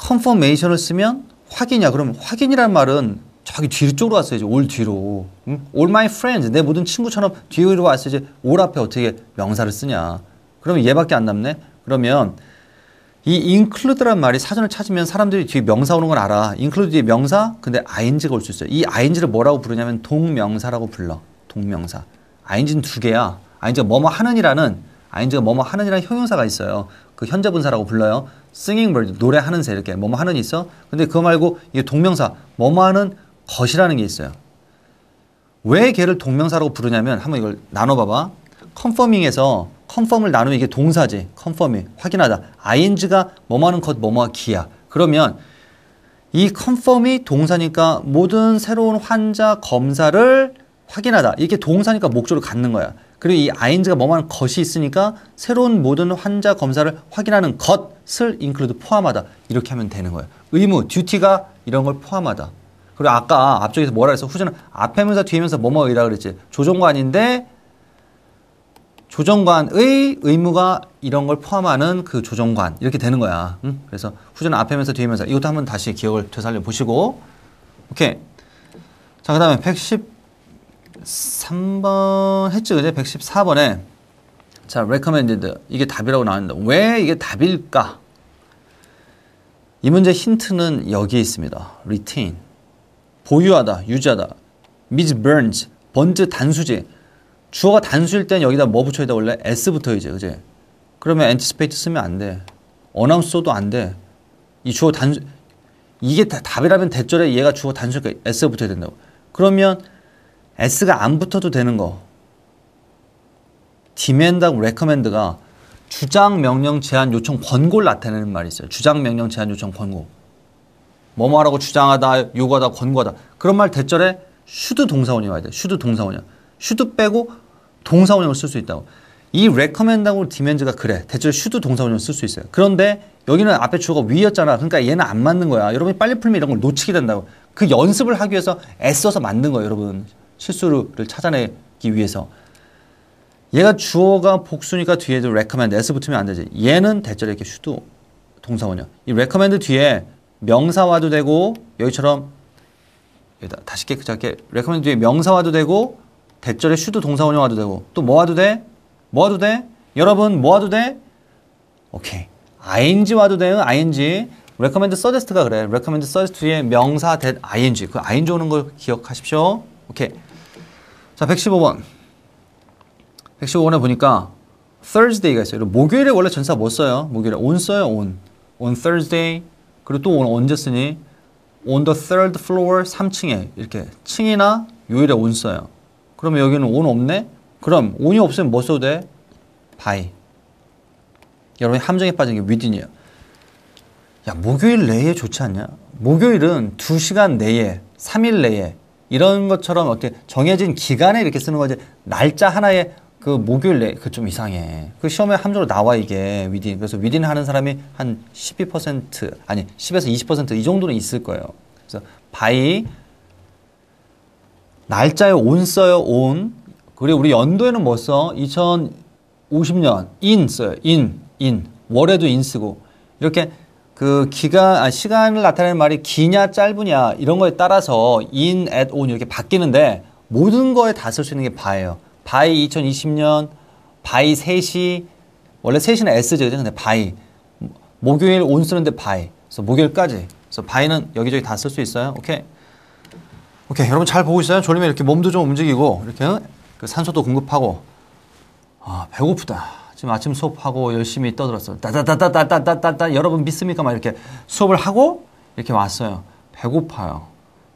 c o n f i 을 쓰면 확인이야. 그럼 확인이란 말은 저기 뒤쪽으로 왔어야지. 올 뒤로. 응? all my friends 내 모든 친구처럼 뒤로 왔어야지. 올 앞에 어떻게 명사를 쓰냐. 그러면 얘밖에 안 남네. 그러면 이 include란 말이 사전을 찾으면 사람들이 뒤에 명사 오는 걸 알아. include 뒤에 명사, 근데 ing가 올 수 있어요. 이 ing를 뭐라고 부르냐면 동명사라고 불러. 동명사. ing는 두 개야. ing가 뭐뭐 하는이라는, ing가 뭐뭐 하는이라는 형용사가 있어요. 그 현재분사라고 불러요. singing bird, 노래하는 새 이렇게 뭐뭐 하는 이 있어. 근데 그거 말고 이게 동명사, 뭐뭐 하는 것이라는 게 있어요. 왜 걔를 동명사라고 부르냐면 한번 이걸 나눠봐봐. 컨퍼밍에서 컨펌을 나누면 이게 동사지. 컨펌이 확인하다. ing가 뭐뭐하는 것 뭐뭐하 기야. 그러면 이 컨펌이 동사니까 모든 새로운 환자 검사를 확인하다. 이게 렇 동사니까 목적을 갖는 거야. 그리고 이 ing가 뭐뭐하는 것이 있으니까 새로운 모든 환자 검사를 확인하는 것을 include 포함하다. 이렇게 하면 되는 거예요. 의무, duty가 이런 걸 포함하다. 그리고 아까 앞쪽에서 뭐라 그랬어? 후자는 앞에 명사 뒤에 명사 뭐뭐이라 그랬지. 조종관인데 조정관의 의무가 이런 걸 포함하는 그 조정관 이렇게 되는 거야. 응? 그래서 후전 앞에 면서 뒤에 면서 이것도 한번 다시 기억을 되살려 보시고 오케이. 자, 그다음에 113번 했죠 그제 114번에 자, recommended 이게 답이라고 나왔는데 왜 이게 답일까? 이 문제 힌트는 여기에 있습니다. retain 보유하다, 유지하다. Miss Burns 번즈 단수제 주어가 단수일 땐 여기다 뭐 붙여야 돼? 원래 s 부터 이제 그제? 그러면 anticipate 쓰면 안 돼. announce 써도 안 돼. 이 주어 단수, 이게 다, 답이라면 대절에 얘가 주어 단수니까 s가 붙어야 된다고. 그러면 s가 안 붙어도 되는 거. demand하고 recommend가 주장 명령 제한 요청 권고를 나타내는 말이 있어요. 주장 명령 제한 요청 권고. 뭐뭐하라고 주장하다, 요구하다, 권고하다. 그런 말 대절에 슈드 동사원이 와야 돼. 슈드 동사원이야. 슈드 빼고 동사 원형을 쓸 수 있다고. 이 recommend하고 demand가 그래. 대체 로 슈드 동사 원형 을쓸 수 있어요. 그런데 여기는 앞에 주어가 위였잖아. 그러니까 얘는 안 맞는 거야. 여러분이 빨리 풀면 이런 걸 놓치게 된다고. 그 연습을 하기 위해서 애써서 만든 거예요. 여러분 실수를 찾아내기 위해서. 얘가 주어가 복수니까 뒤에도 recommend, s 붙으면 안 되지. 얘는 대체로 이렇게 슈드 동사 원형. 이 recommend 뒤에 명사화도 되고 여기처럼 여기다 다시 깨끗하게 recommend 뒤에 명사화도 되고 대절에 슈드 동사 운형화도 되고 또 뭐와도 돼? 뭐와도 돼? 여러분 뭐와도 돼? 오케이. ing 와도 돼요. ing. recommend suggest가 그래. recommend suggest 뒤에 명사 that ing. 그 ing 오는 걸 기억하십시오. 오케이. 자, 115번. 115번에 보니까 Thursday가 있어요. 목요일에 원래 전사 뭐 써요. 목요일에 on 써요. on. on Thursday. 그리고 또 on 언제 쓰니? on the third floor 3층에 이렇게 층이나 요일에 on 써요. 그러면 여기는 온 없네? 그럼 온이 없으면 뭐 써도 돼? 바이. 여러분 함정에 빠진 게 위딘이에요. 야, 목요일 내에 좋지 않냐? 목요일은 2시간 내에, 3일 내에 이런 것처럼 어떻게 정해진 기간에 이렇게 쓰는 거지 날짜 하나에 그 목요일 내 그 좀 이상해. 그 시험에 함정으로 나와 이게 위딘. 그래서 위딘 하는 사람이 한 12% 아니 10에서 20%이 정도는 있을 거예요. 그래서 바이 날짜에 온 써요, 온. 그리고 우리 연도에는 뭐 써? 2050년, 인 써요, 인, 인. 월에도 인 쓰고. 이렇게 그 기간, 아, 시간을 나타내는 말이 기냐, 짧으냐, 이런 거에 따라서 인, n 온 이렇게 바뀌는데 모든 거에 다 쓸 수 있는 게바예요 바이 2020년, 바이 3시, 원래 3시는 s죠, 그죠? 근데 바이. 목요일 on 쓰는데 바이. 그래서 목요일까지. 그래서 바이는 여기저기 다 쓸 수 있어요. 오케이. 오케이 여러분 잘 보고 있어요? 졸리면 이렇게 몸도 좀 움직이고 이렇게 그 산소도 공급하고 아 배고프다 지금 아침 수업하고 열심히 떠들었어요 따따따따따따따따 여러분 믿습니까? 막 이렇게 수업을 하고 이렇게 왔어요 배고파요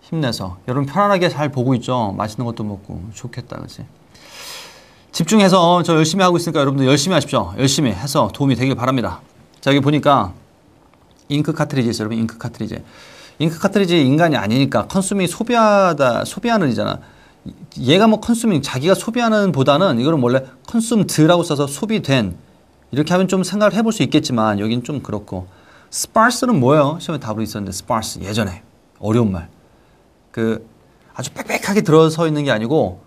힘내서 여러분 편안하게 잘 보고 있죠? 맛있는 것도 먹고 좋겠다 그치? 집중해서 저 열심히 하고 있으니까 여러분들 열심히 하십시오 열심히 해서 도움이 되길 바랍니다 자 여기 보니까 잉크 카트리지 있어요 여러분 잉크 카트리지 잉크 카트리지 인간이 아니니까 컨수밍 소비하다 소비하는 이잖아. 얘가 뭐 컨수밍 자기가 소비하는 보다는 이거는 원래 컨숨드라고 써서 소비된 이렇게 하면 좀 생각을 해볼 수 있겠지만 여긴 좀 그렇고 스파스는 뭐예요? 시험에 답으로 있었는데 스파스 예전에 어려운 말. 그 아주 빽빽하게 들어서 있는 게 아니고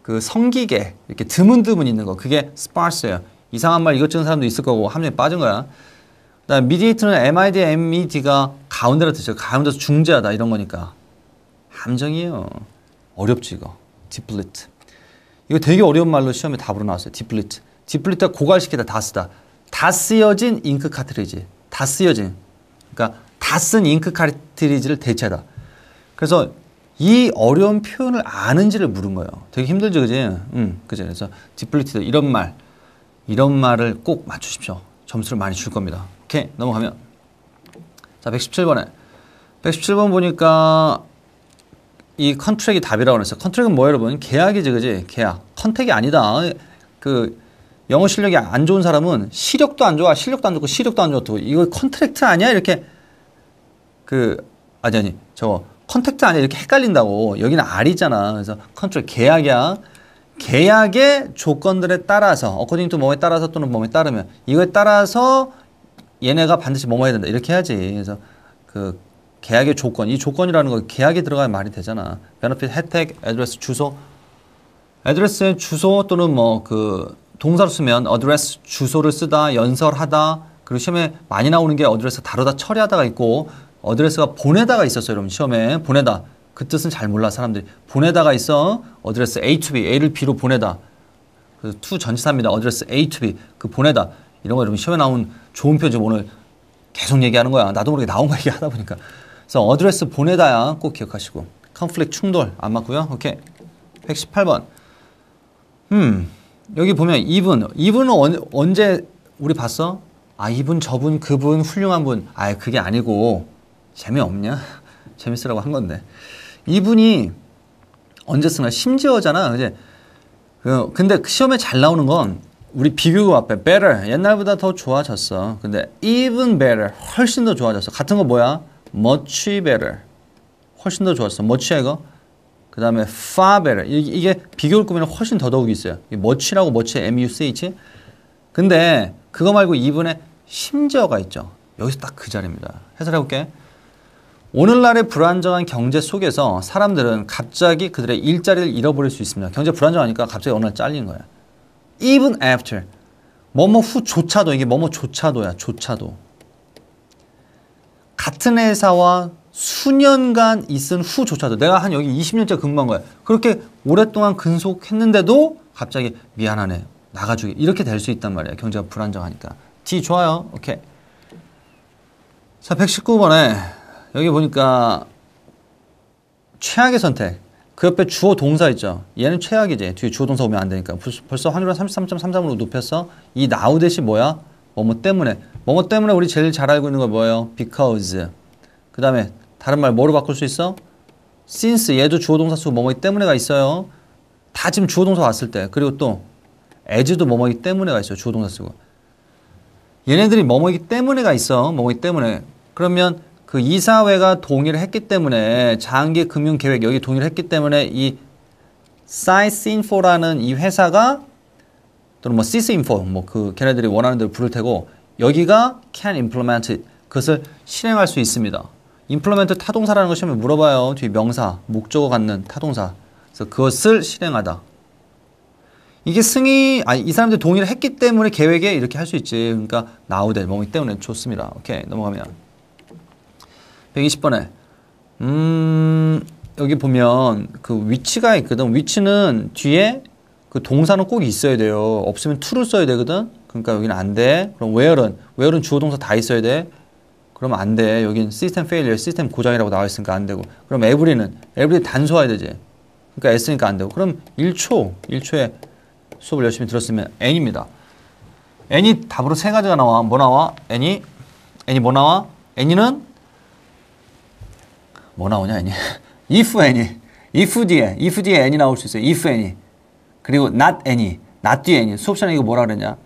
그 성기계 이렇게 드문드문 있는 거 그게 스파스예요. 이상한 말이것저는 사람도 있을 거고 함정에 빠진 거야. 다음 mediate는 MID, MED가 가운데로 드이죠 가운데서 중재하다 이런 거니까. 함정이에요. 어렵지 이거. 디플리트. 이거 되게 어려운 말로 시험에 답으로 나왔어요. 디플리트. 디플리트가 고갈시키다, 다 쓰다. 다 쓰여진 잉크 카트리지. 다 쓰여진. 그러니까 다 쓴 잉크 카트리지를 대체하다. 그래서 이 어려운 표현을 아는지를 물은 거예요. 되게 힘들죠, 그지? 음, 그죠. 그래서 디플리티드 이런 말, 이런 말을 꼭 맞추십시오. 점수를 많이 줄 겁니다. 오케이 넘어가면 자 117번에 117번 보니까 이 컨트랙이 답이라고 그랬어요 컨트랙은 뭐예요 여러분? 계약이지 그지? 계약 컨택이 아니다 그 영어 실력이 안 좋은 사람은 시력도 안 좋아 실력도 안 좋고 시력도 안 좋고 이거 컨트랙트 아니야? 이렇게 그 아니 아니 저거 컨택트 아니야 이렇게 헷갈린다고 여기는 R이잖아 그래서 컨트랙 계약이야 계약의 조건들에 따라서 어코딩투 뭐에 따라서 또는 뭐에 따르면 이거에 따라서 얘네가 반드시 뭐뭐 해야 된다 이렇게 해야지. 그래서 그 계약의 조건, 이 조건이라는 거 계약에 들어가야 말이 되잖아. 베너핏 혜택, 애드레스 주소, 애드레스의 주소 또는 뭐 그 동사로 쓰면 어드레스 주소를 쓰다, 연설하다. 그리고 시험에 많이 나오는 게 어드레스 다루다, 처리하다가 있고 어드레스가 보내다가 있었어요, 여러분. 시험에 보내다. 그 뜻은 잘 몰라 사람들이. 보내다가 있어. 어드레스 A to B, A를 B로 보내다. 그래서 t 전치사입니다. 어드레스 A to B. 그 보내다. 이런 거 여러분 시험에 나온 좋은 표지 오늘 계속 얘기하는 거야. 나도 모르게 나온 거 얘기하다 보니까. 그래서 어드레스 보내다야 꼭 기억하시고. 컨플릭 충돌 안 맞고요. 오케이. 118번. 음. 여기 보면 이분. 이분은 언, 언제 우리 봤어? 아, 이분, 저분, 그분, 훌륭한 분. 아, 그게 아니고 재미없냐? 재밌으라고 한 건데. 이분이 언제 쓰나 심지어잖아. 이제 그, 근데 그 시험에 잘 나오는 건 우리 비교 앞에 better 옛날보다 더 좋아졌어. 근데 even better 훨씬 더 좋아졌어. 같은 거 뭐야? much better 훨씬 더 좋았어. much야 이거. 그 다음에 far better 이게 비교를 꾸미면 훨씬 더더욱 있어요. much라고 much m u c h. 근데 그거 말고 이분의 심지어가 있죠. 여기서 딱 그 자리입니다. 해설해 볼게. 오늘날의 불안정한 경제 속에서 사람들은 갑자기 그들의 일자리를 잃어버릴 수 있습니다. 경제 불안정하니까 갑자기 어느 날 잘린 거예요. even after 뭐뭐 후조차도 이게 뭐뭐 조차도야 조차도 같은 회사와 수년간 있은 후조차도 내가 한 여기 20년째 근무한 거야 그렇게 오랫동안 근속했는데도 갑자기 미안하네 나가주게 이렇게 될 수 있단 말이야 경제가 불안정하니까 D 좋아요 오케이 자 119번에 여기 보니까 최악의 선택 그 옆에 주어 동사 있죠. 얘는 최악이지. 뒤에 주어 동사 오면 안 되니까. 벌써 환율은 33.33으로 높여서 이 now 대시 뭐야? 뭐뭐 때문에. 뭐뭐 때문에 우리 제일 잘 알고 있는 거 뭐예요? because. 그 다음에 다른 말 뭐로 바꿀 수 있어? since 얘도 주어 동사 쓰고 뭐뭐이 때문에가 있어요. 다 지금 주어 동사 왔을 때. 그리고 또 as도 뭐뭐이 때문에가 있어요. 주어 동사 쓰고. 얘네들이 뭐뭐이기 때문에가 있어. 뭐뭐이 때문에. 그러면 그 이사회가 동의를 했기 때문에 장기 금융 계획 여기 동의를 했기 때문에 이 사이스인포라는 이 회사가 또는 뭐 시스인포 뭐 그 걔네들이 원하는 대로 부를 테고 여기가 can implement it 그것을 실행할 수 있습니다. implement 타동사라는 것이 면 물어봐요. 뒤 명사 목적어 갖는 타동사. 그래서 그것을 실행하다. 이게 승인 아니 이 사람들 동의를 했기 때문에 계획에 이렇게 할 수 있지. 그러니까 나우대 뭐기 때문에 좋습니다. 오케이 넘어가면. 120번에 음 여기 보면 그 위치가 있거든 위치는 뒤에 그 동사는 꼭 있어야 돼요 없으면 to를 써야 되거든 그러니까 여기는 안 돼 그럼 where은 where은 주어 동사 다 있어야 돼 그러면 안 돼 여기는 시스템 페일 i l u 시스템 고장이라고 나와 있으니까 안 되고 그럼 every는 every 단수화해야 되지 그러니까 s니까 안 되고 그럼 1초 1초에 수업을 열심히 들었으면 n입니다 n이 답으로 세 가지가 나와 뭐 나와 n이 n이 뭐 나와 n이는 뭐 나오냐 n이 if n이 if 뒤에 if 뒤에 n이 나올 수 있어요 if n이 그리고 not n이 not 뒤에 n이 수업 시간에 이거 뭐라 그랬냐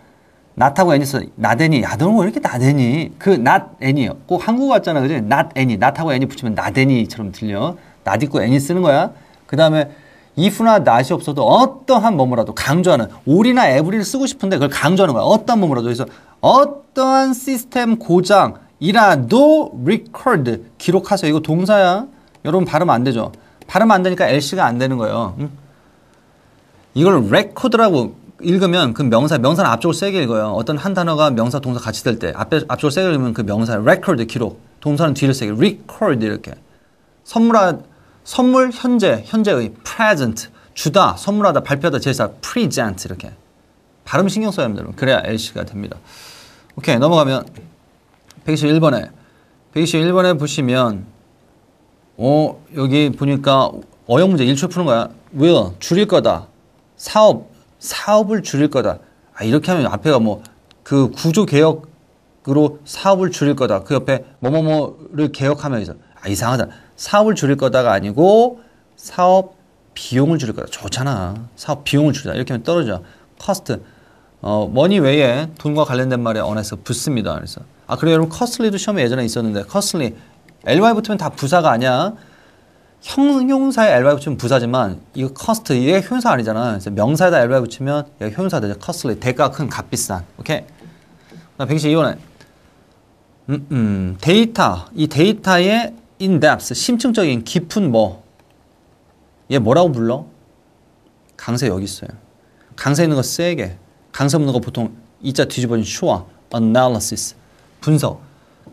not하고 n이 써 not n이 야 너는 왜 이렇게 not n이 그 not n이 꼭 한국어 같잖아 그지 not n이 not하고 n이 붙이면 not n이처럼 들려 not 있고 n이 쓰는 거야 그 다음에 if나 not이 없어도 어떠한 뭐뭐라도 강조하는 올이나 every를 쓰고 싶은데 그걸 강조하는 거야 어떠한 뭐뭐라도 그래서 어떠한 시스템 고장 이라도 record 기록하세요. 이거 동사야. 여러분 발음 안 되죠? 발음 안 되니까 lc가 안 되는 거예요. 이걸 record라고 읽으면 그 명사 명사는 앞쪽을 세게 읽어요. 어떤 한 단어가 명사 동사 같이 될 때 앞에 앞쪽을 세게 읽으면 그 명사 record 기록, 동사는 뒤를 세게 record 이렇게 선물하 선물 현재 현재의 present 주다 선물하다 발표하다 제사 present 이렇게 발음 신경 써야 합니다. 여러분. 그래야 lc가 됩니다. 오케이 넘어가면 121번에 121번에 보시면 어 여기 보니까 어영 문제 1초 푸는 거야. will 줄일 거다. 사업 사업을 줄일 거다. 아 이렇게 하면 앞에가 뭐 그 구조 개혁으로 사업을 줄일 거다. 그 옆에 뭐뭐뭐를 개혁하면서 아 이상하다. 사업을 줄일 거다가 아니고 사업 비용을 줄일 거다. 좋잖아. 사업 비용을 줄이다. 이렇게 하면 떨어져. cost 어, 머니 외에 돈과 관련된 말에 언에서 붙습니다. 그래서 아 그래요 여러분 커슬리도 시험에 예전에 있었는데 커슬리 ly 붙으면 다 부사가 아니야. 형용사에 ly 붙이면 부사지만 이거 커스트 이게 형용사 아니잖아. 그래서 명사에다 ly 붙이면 얘가 형용사 되죠. 커슬리 대가 큰 값비싼. 오케이. 그다음 122번에 음, 음, 데이터 이 데이터의 인 n d e 심층적인 깊은 뭐 얘 뭐라고 불러? 강세 여기 있어요. 강세 있는 거 세게 강세 분석은 보통 이자 뒤집어진 슈와 analysis 분석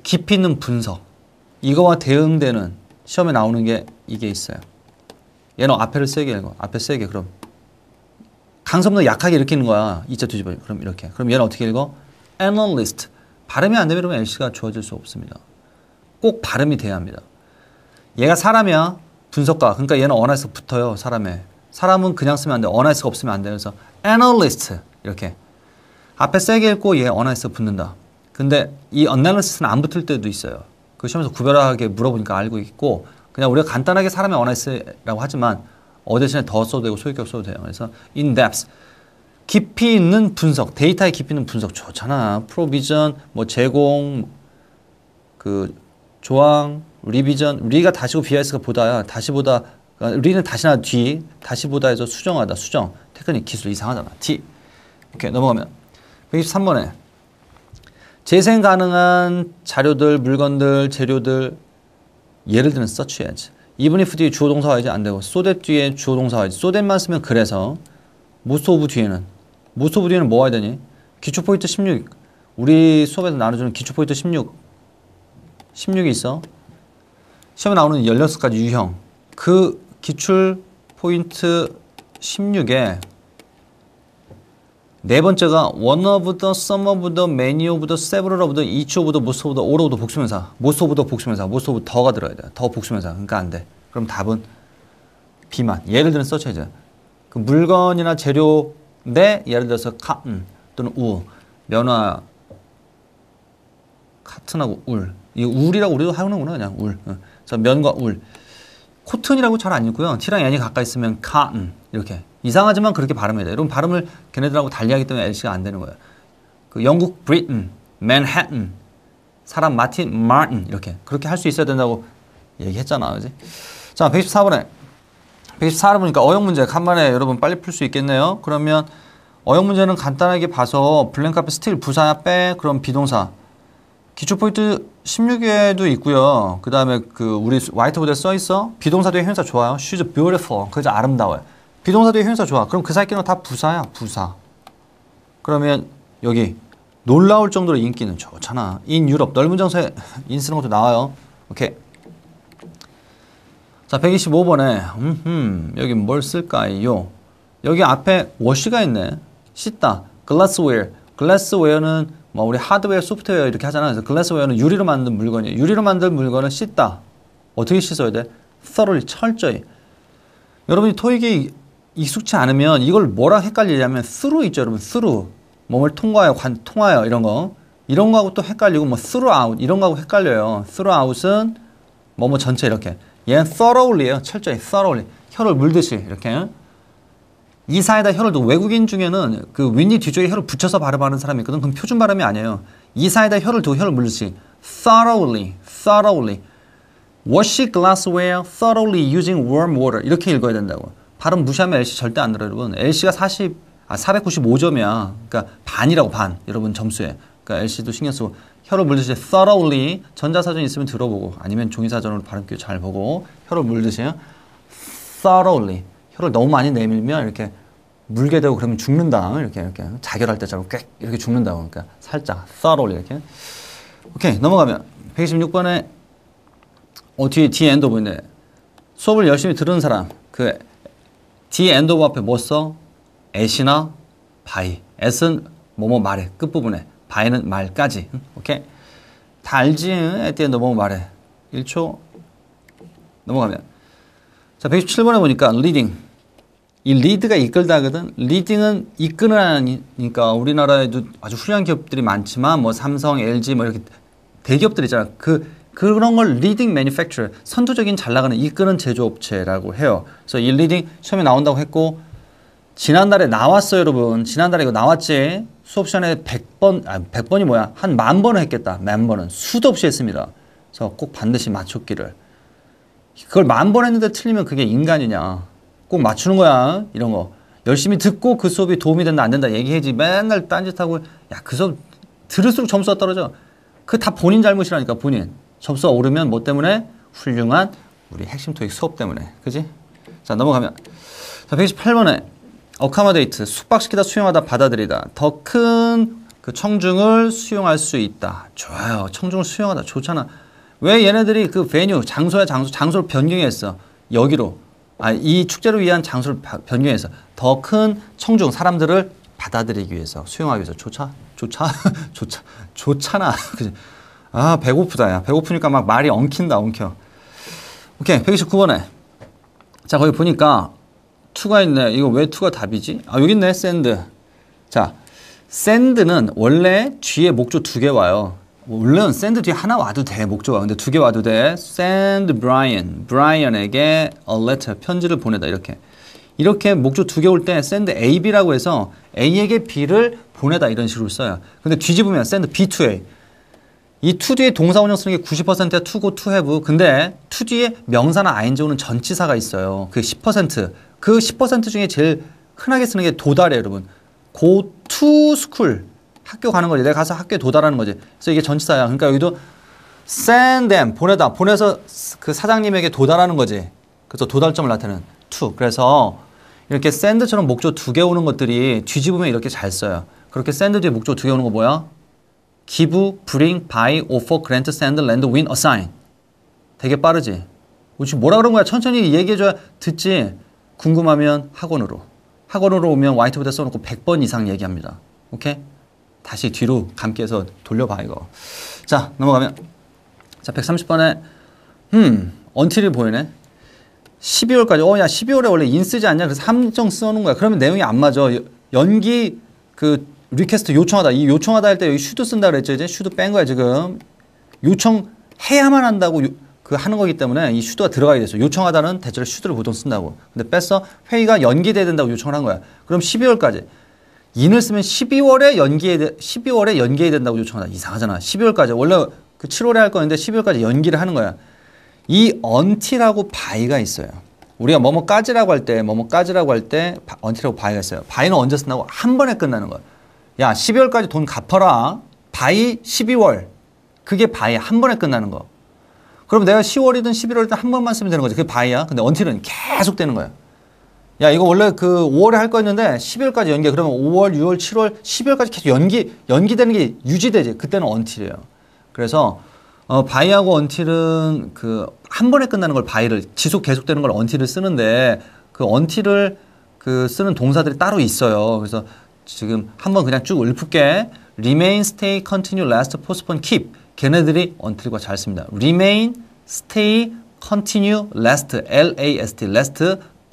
깊이 있는 분석 이거와 대응되는 시험에 나오는 게 이게 있어요. 얘는 앞에를 세게 읽어. 앞에 세게 그럼 강섭도 약하게 이렇게 읽는 거야. 이자 뒤집어. 그럼 이렇게. 그럼 얘는 어떻게 읽어? analyst. 발음이 안 되면 그러면 lc가 주어질 수 없습니다. 꼭 발음이 돼야 합니다. 얘가 사람이야. 분석가. 그러니까 얘는 언어에서 붙어요. 사람에. 사람은 그냥 쓰면 안 돼. 언어에서 없으면 안 돼. 그래서 analyst. 이렇게 앞에 세게 읽고 얘 언어에서 붙는다. 근데 이 언나리시스는 안 붙을 때도 있어요. 그 시험에서 구별하게 물어보니까 알고 있고 그냥 우리가 간단하게 사람의 언어리스라고 하지만 어 대신에 더 써도 되고 소유격 어도 돼요. 그래서 in depth 깊이 있는 분석, 데이터의 깊이 있는 분석 좋잖아. 프로비전, 뭐 제공, 그 조항, 리비전, 리가 다시고 비하이스가 보다야. 다시보다, 그러니까 리는 다시나 뒤, 다시보다 해서 수정하다, 수정. 테크닉, 기술 이상하잖아. D. 오케이, 넘어가면. 123번에. 재생 가능한 자료들, 물건들, 재료들, 예를 들면 서치해야지. 이분 if 뒤에 주어 동사가 이제 안 되고, so that 뒤에 주어 동사가 이제 so that만 쓰면 그래서, most of 뒤에는, most of 뒤에는 뭐 해야 되니? 기초 포인트 16. 우리 수업에서 나눠주는 기초 포인트 16. 16이 있어. 시험에 나오는 16가지 유형. 그 기출 포인트 16에 네 번째가 one of the, some of the, many of the, several of the, each of the, most of the, all of the 복수명사 most of the 복수명사 most of 더가 들어야 돼. 요더 복수명사 그러니까 안 돼. 그럼 답은 비만 예를 들면 써쳐야죠. 그 물건이나 재료내 네, 예를 들어서 카 음, 또는 우 면화 카튼하고 울. 이 울이라고 우리도 하는구나 그냥 울. 어. 그래서 면과 울. 코튼이라고 잘 안 읽고요. 티랑 얀이 가까이 있으면 카, 음. 이렇게 이상하지만 그렇게 발음해야 돼요. 여러분 발음을 걔네들하고 달리하기 때문에 LC가 안 되는 거예요. 그 영국 브리튼, 맨해튼, 사람 마틴, 마틴 이렇게 그렇게 할 수 있어야 된다고 얘기했잖아, 그지? 자, 114번에 114를 보니까 어역 문제 간만에 여러분 빨리 풀 수 있겠네요. 그러면 어역 문제는 간단하게 봐서 블랭크 앞에 스틸 부사야 빼 그럼 비동사 기초 포인트 1 6에도 있고요. 그 다음에 그 우리 화이트보드에 써 있어 비동사 뒤에 형용사 좋아요. She's beautiful. 그래 아름다워요. 비동사 뒤에 형용사 좋아. 그럼 그 사이 끼는 다 부사야, 부사. 그러면 여기 놀라울 정도로 인기는 좋잖아. 인 유럽 넓은 장소에인 쓰는 것도 나와요. 오케이. 자, 125번에 음, 흠 여기 뭘 쓸까요? 여기 앞에 워시가 있네. 씻다. 글라스웨어. 글라스웨어는 뭐 우리 하드웨어, 소프트웨어 이렇게 하잖아. 그래서 글라스웨어는 유리로 만든 물건이에요. 유리로 만든 물건은 씻다. 어떻게 씻어야 돼? t h o 철저히. 여러분이 토익이 익숙치 않으면 이걸 뭐랑 헷갈리냐면 스루 있죠 여러분 스루 몸을 통과해요관통해요 이런 거 이런 거하고 또 헷갈리고 뭐 스루 아웃 이런 거하고 헷갈려요 스루 아웃은 뭐뭐 전체 이렇게 얘는 썰어올리에요 철저히 썰어올리 혀를 물듯이 이렇게 이 사이다 혀를 또 외국인 중에는 그 윗니 뒤쪽에 혀를 붙여서 발음하는 사람이 있거든 그럼 표준 발음이 아니에요 이 사이다 혀를 두고 혀를 물듯이 thoroughly thoroughly wash glassware thoroughly using warm water 이렇게 읽어야 된다고 발음 무시하면 LC 절대 안 들어요, 여러분. LC가 40, 아, 495점이야. 그러니까 반이라고, 반. 여러분, 점수에. 그러니까 LC도 신경 쓰고. 혀로 물듯이 thoroughly 전자사전 있으면 들어보고 아니면 종이사전으로 발음교 잘 보고 혀로 물듯이요. thoroughly 혀를 너무 많이 내밀면 이렇게 물게 되고 그러면 죽는다. 이렇게 이렇게 자결할 때처럼 꽥 이렇게 죽는다 그러니까 살짝 thoroughly 이렇게. 오케이. 넘어가면 126번에 어 뒤에 뒤에 엔도 보이네. 수업을 열심히 들은 사람 그 뒤에 end of 앞에 뭐 써? at이나 by. s는 뭐뭐 말해. 끝부분에. by는 말까지. 오케이? 다 알지? at end of 뭐 뭐뭐 말해. 1초 넘어가면. 자, 1 1 7번에 보니까 leading. 이 리드가 이끌다거든. 하 리딩은 이끌으라니까 우리나라에도 아주 훌륭한 기업들이 많지만 뭐 삼성, LG 뭐 이렇게 대기업들 있잖아. 그 그런 걸 리딩 매니팩처 선두적인 잘 나가는 이끄는 제조업체라고 해요. 그래서 이 리딩 처음에 나온다고 했고 지난달에 나왔어요, 여러분. 지난달에 이거 나왔지. 수업 시간에 100번 아 100번이 뭐야? 한 만 번은 했겠다. 만 번은 수도 없이 했습니다. 그래서 꼭 반드시 맞췄기를. 그걸 만 번 했는데 틀리면 그게 인간이냐. 꼭 맞추는 거야. 이런 거. 열심히 듣고 그 수업이 도움이 된다 안 된다 얘기해지 맨날 딴짓하고 야 그 수업 들을수록 점수가 떨어져. 그 다 본인 잘못이라니까 본인. 점수가 오르면 뭐 때문에? 훌륭한 우리 핵심 토익 수업 때문에. 그지? 자, 넘어가면. 자, 128번에 어카마데이트, 숙박시키다, 수용하다, 받아들이다. 더 큰 그 청중을 수용할 수 있다. 좋아요. 청중을 수용하다. 좋잖아. 왜 얘네들이 그 venue, 장소야 장소, 장소를 변경했어. 여기로. 아, 이 축제를 위한 장소를 변경해서 더 큰 청중, 사람들을 받아들이기 위해서, 수용하기 위해서. 좋차좋차좋차 좋잖아. 그지? 아, 배고프다. 야, 배고프니까 막 말이 엉킨다, 엉켜. 오케이, 129번에. 자, 거기 보니까 투가 있네. 이거 왜 투가 답이지? 아, 여기 있네, 샌드. 자, 샌드는 원래 뒤에 목조 두 개 와요. 물론 샌드 뒤에 하나 와도 돼, 목조가. 근데 두 개 와도 돼. 샌드 브라이언, 브라이언에게 a letter, 편지를 보내다, 이렇게. 이렇게 목조 두 개 올 때 샌드 AB라고 해서 A에게 B를 보내다 이런 식으로 써요. 근데 뒤집으면 샌드 B2A. 이 to 뒤에 동사원형 쓰는 게 90%야 to go, to have. 근데 to 뒤에 명사나 ing 오는 전치사가 있어요. 그 10%. 그 10% 중에 제일 흔하게 쓰는 게 도달이에요, 여러분. go to school. 학교 가는 거지. 내가 가서 학교에 도달하는 거지. 그래서 이게 전치사야. 그러니까 여기도 send them 보내다 보내서 그 사장님에게 도달하는 거지 그래서 도달점을 나타내는 to 그래서 이렇게 send처럼 목조 두 개 오는 것들이 뒤집으면 이렇게 잘 써요 그렇게 send 뒤에 목조 두 개 오는 거 뭐야? give, bring, buy, offer, grant, send, lend, win, assign. 되게 빠르지? 지금 뭐라 그런 거야? 천천히 얘기해줘야 듣지? 궁금하면 학원으로. 학원으로 오면 와이트보드에 써놓고 100번 이상 얘기합니다. 오케이? 다시 뒤로 감기해서 돌려봐, 이거. 자, 넘어가면. 자, 130번에, 음, 언틸이 보이네? 12월까지. 어, 야, 12월에 원래 인 쓰지 않냐? 그래서 함정 써놓은 거야. 그러면 내용이 안 맞아. 연기, 그, 리퀘스트 요청하다. 이 요청하다 할 때 여기 슈드 쓴다 그랬죠. 이제 슈드 뺀 거야, 지금. 요청해야만 한다고 요, 그 하는 거기 때문에 이 슈드가 들어가야 돼서 요청하다는 대체로 슈드를 보통 쓴다고. 근데 뺐어. 회의가 연기돼야 된다고 요청을 한 거야. 그럼 12월까지. 인을 쓰면 12월에 연기해 12월에 연기해야 된다고 요청하다. 이상하잖아. 12월까지. 원래 그 7월에 할 건데 12월까지 연기를 하는 거야. 이 언티라고 바이가 있어요. 우리가 뭐뭐까지라고 할 때, 뭐뭐까지라고 할 때 언티라고 바이가 있어요. 바이는 언제 쓴다고? 한 번에 끝나는 거야. 야 12월까지 돈 갚아라 바이 12월 그게 바이한 번에 끝나는 거 그럼 내가 10월이든 11월이든 한 번만 쓰면 되는 거지 그게 바이야 근데 언틸은 계속 되는 거야 야 이거 원래 그 5월에 할 거였는데 12월까지 연기 그러면 5월 6월 7월 12월까지 계속 연기 연기되는 게 유지되지 그때는 언틸이에요 그래서 어, 바이하고 언틸은 그 한 번에 끝나는 걸 바이를 지속 계속되는 걸 언틸을 쓰는데 그 언틸을 그 쓰는 동사들이 따로 있어요. 그래서 지금 한번 그냥 쭉 읊을게. remain, stay, continue, last, postpone, keep. 걔네들이 until과 잘 씁니다. remain, stay, continue, last, last, last,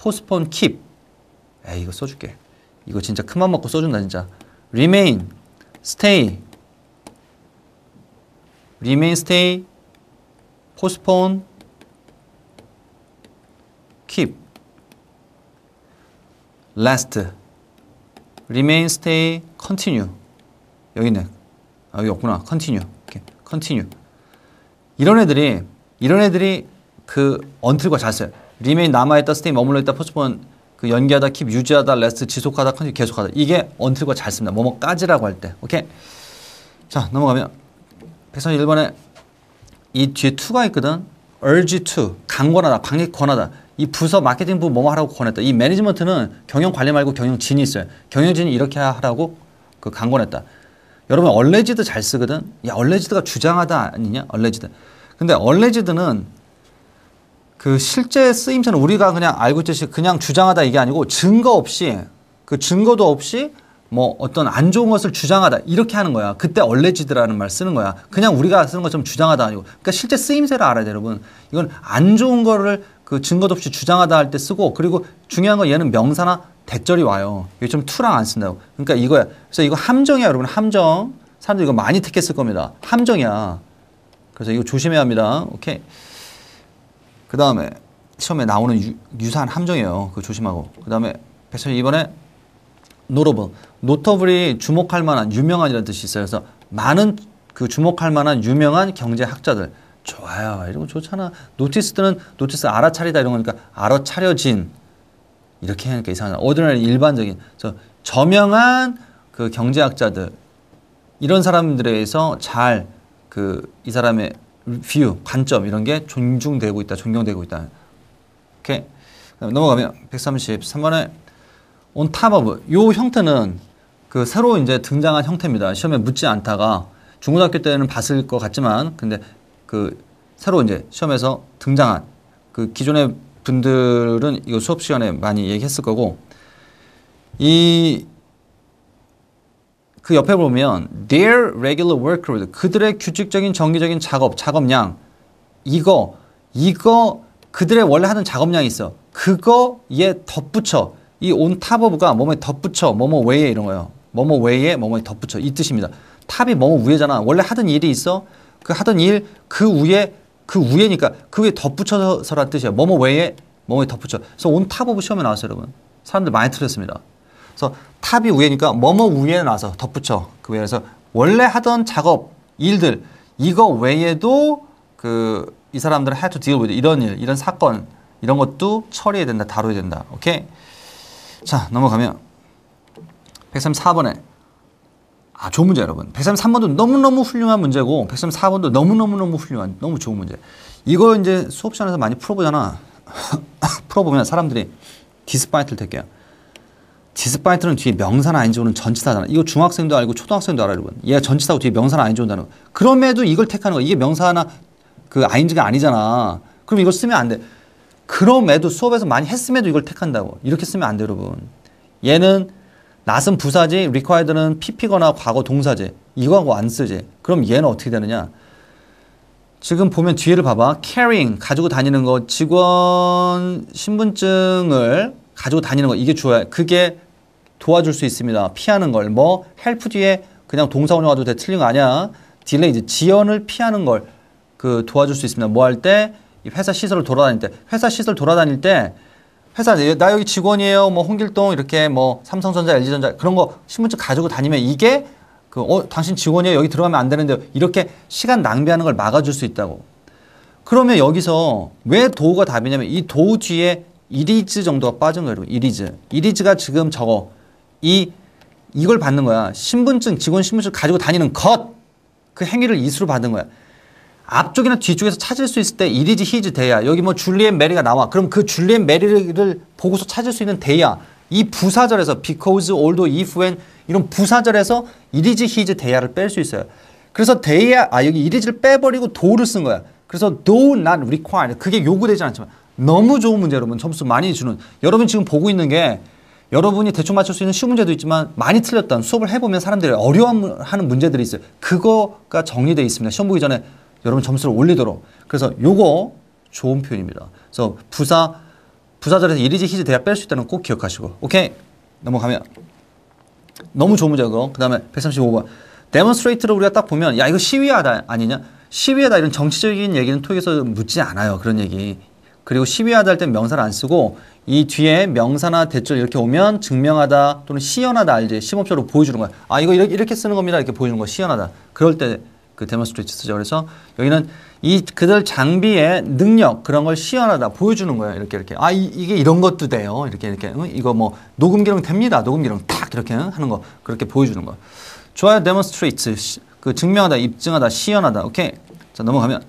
postpone, keep. 에이, 이거 써줄게. 이거 진짜 큰맘 먹고 써준다, 진짜. remain, stay, remain, stay, postpone, keep, last, remain, stay, continue. 여기 있네. 아, 여기 없구나. continue. 이렇게. continue. 이런 애들이, 이런 애들이 그 언틀과 잘 써요. remain 남아있다, stay 머물러 있다, postpone 그 연기하다, keep 유지하다, rest 지속하다, continue 계속하다. 이게 언틀과 잘 씁니다. 뭐뭐까지라고 할 때. 오케이. 자, 넘어가면. 백선 1번에 이 뒤에 t 가 있거든. urge to. 강권하다, 방해 권하다. 이 부서 마케팅부 뭐뭐 하라고 권했다. 이 매니지먼트는 경영 관리 말고 경영진이 있어요. 경영진이 이렇게 하라고 그 강권했다. 여러분 얼레지드 잘 쓰거든. 야 얼레지드가 주장하다 아니냐? 얼레지드. 근데 얼레지드는 그 실제 쓰임새는 우리가 그냥 알고 있듯이 그냥 주장하다 이게 아니고 증거 없이 그 증거도 없이 뭐 어떤 안 좋은 것을 주장하다 이렇게 하는 거야. 그때 얼레지드라는 말 쓰는 거야. 그냥 우리가 쓰는 것처럼 주장하다 아니고. 그러니까 실제 쓰임새를 알아야 돼, 여러분. 이건 안 좋은 거를 그 증거도 없이 주장하다 할 때 쓰고 그리고 중요한 건 얘는 명사나 대절이 와요. 이게 좀 투랑 안 쓴다고. 그러니까 이거야. 그래서 이거 함정이야, 여러분. 함정. 사람들이 이거 많이 택했을 겁니다. 함정이야. 그래서 이거 조심해야 합니다. 오케이. 그 다음에 시험에 나오는 유, 사한 함정이에요. 그 조심하고. 그 다음에 백선이 이번에 노러브. 노터블이 주목할 만한 유명한이라는 뜻이 있어요. 그래서 많은 그 주목할 만한 유명한 경제학자들. 좋아요. 이런 거 좋잖아. 노티스는 노티스 알아차리다 이런 거니까 알아차려진 이렇게 하니까 이상하다아 o r 일반적인 저 저명한 그 경제학자들 이런 사람들에 의해서 잘 그 이 사람의 뷰 관점 이런 게 존중되고 있다. 존경되고 있다. 이렇게 넘어가면 133번에 on top of 요 형태는 그 새로 이제 등장한 형태입니다. 시험에 묻지 않다가 중고등학교 때는 봤을 것 같지만 근데 그 새로 이제 시험에서 등장한 그 기존의 분들은 이거 수업 시간에 많이 얘기했을 거고 이 그 옆에 보면 their regular workload 그들의 규칙적인 정기적인 작업 작업량 이거 이거 그들의 원래 하는 작업량이 있어 그거에 덧붙여 이온 탑오브가 뭐뭐에 덧붙여 뭐뭐 외에 이런 거예요 뭐뭐 외에 뭐뭐에 덧붙여 이 뜻입니다 탑이 뭐뭐 위에잖아 원래 하던 일이 있어 그 하던 일 그 위에 그 위에니까 그 위에 덧붙여서란 뜻이에요. 뭐뭐 외에 뭐뭐에 덧붙여. 그래서 온탑 오브 시험에 나왔어요, 여러분. 사람들 많이 틀렸습니다. 그래서 탑이 위에니까 뭐뭐 위에 나와서 덧붙여. 그 외에서 원래 하던 작업, 일들 이거 외에도 그 이 사람들은 하여튼 to deal with 이런 일, 이런 사건 이런 것도 처리해야 된다, 다뤄야 된다. 오케이? 자, 넘어가면 134번에 아, 좋은 문제 여러분. 133번도 너무너무 훌륭한 문제고 134번도 너무너무너무 훌륭한 너무 좋은 문제. 이거 이제 수업 시간에서 많이 풀어보잖아. 풀어보면 사람들이 디스파이트를 택해요. 디스파이트는 뒤에 명사나 아닌지 오는 전치사잖아. 이거 중학생도 알고 초등학생도 알아, 여러분. 얘가 전치사고 뒤에 명사나 아닌지 온다는 거. 그럼에도 이걸 택하는 거야. 이게 명사나 그 아닌지가 아니잖아. 그럼 이거 쓰면 안 돼. 그럼에도 수업에서 많이 했음에도 이걸 택한다고. 이렇게 쓰면 안 돼, 여러분. 얘는 낫은 부사지, required는 PP거나 과거 동사지 이거하고 안 쓰지. 그럼 얘는 어떻게 되느냐? 지금 보면 뒤에를 봐봐. carrying, 가지고 다니는 거, 직원 신분증을 가지고 다니는 거, 이게 주어야. 그게 도와줄 수 있습니다. 피하는 걸. 뭐, help 뒤에 그냥 동사 원형가도고 돼. 틀린 거 아니야. 딜레이, 지연을 피하는 걸 그 도와줄 수 있습니다. 뭐 할 때? 회사 시설을 돌아다닐 때. 회사 시설 돌아다닐 때 회사 나 여기 직원이에요. 뭐 홍길동 이렇게 뭐 삼성전자, LG전자 그런 거 신분증 가지고 다니면 이게 그 어, 당신 직원이에요. 여기 들어가면 안 되는데 이렇게 시간 낭비하는 걸 막아줄 수 있다고. 그러면 여기서 왜 도우가 답이냐면 이 도우 뒤에 이리즈 정도가 빠진 거예요. 이리즈. 이리즈가 지금 저거 이 이걸 받는 거야. 신분증 직원 신분증 가지고 다니는 것. 그 행위를 이수로 받은 거야. 앞쪽이나 뒤쪽에서 찾을 수 있을 때이리지 히지 대야 여기 뭐 줄리엔 메리가 나와 그럼 그 줄리엔 메리를 보고서 찾을 수 있는 대야 이 부사절에서 because, although, if, when 이런 부사절에서 이리지 히지 대야를 뺄 수 있어요 그래서 대야 아 여기 이리지를 빼버리고 도를쓴 거야 그래서 do not r e q u i r e 그게 요구되지 않지만 너무 좋은 문제 여러분 점수 많이 주는 여러분 지금 보고 있는 게 여러분이 대충 맞출 수 있는 쉬운 문제도 있지만 많이 틀렸던 수업을 해보면 사람들이 어려워하는 문제들이 있어요. 그거가 정리되어 있습니다. 시험 보기 전에 여러분 점수를 올리도록 그래서 요거 좋은 표현입니다. 그래서 부사 부사절에서 이리지 히지 대야 뺄수 있다는 꼭 기억하시고 오케이 넘어가면 너무 좋은 문제고 그 다음에 135번 데몬스트레이트를 우리가 딱 보면 야 이거 시위하다 아니냐 시위하다 이런 정치적인 얘기는 토익에서 묻지 않아요 그런 얘기 그리고 시위하다 할 땐 명사를 안 쓰고 이 뒤에 명사나 대절 이렇게 오면 증명하다 또는 시연하다 알지 시범적으로 보여주는 거야 아 이거 이렇게 쓰는 겁니다 이렇게 보여주는 거 시연하다 그럴 때그 데모스트레이트죠. 그래서 여기는 이 그들 장비의 능력 그런 걸 시연하다 보여주는 거예요. 이렇게 이렇게 아 이, 게 이런 것도 돼요. 이렇게 이렇게 응? 이거 뭐 녹음 기록 됩니다. 녹음 기록 탁 이렇게 응? 하는 거 그렇게 보여주는 거. 좋아요. 데모스트레이트 그 증명하다, 입증하다, 시연하다. 오케이. 자 넘어가면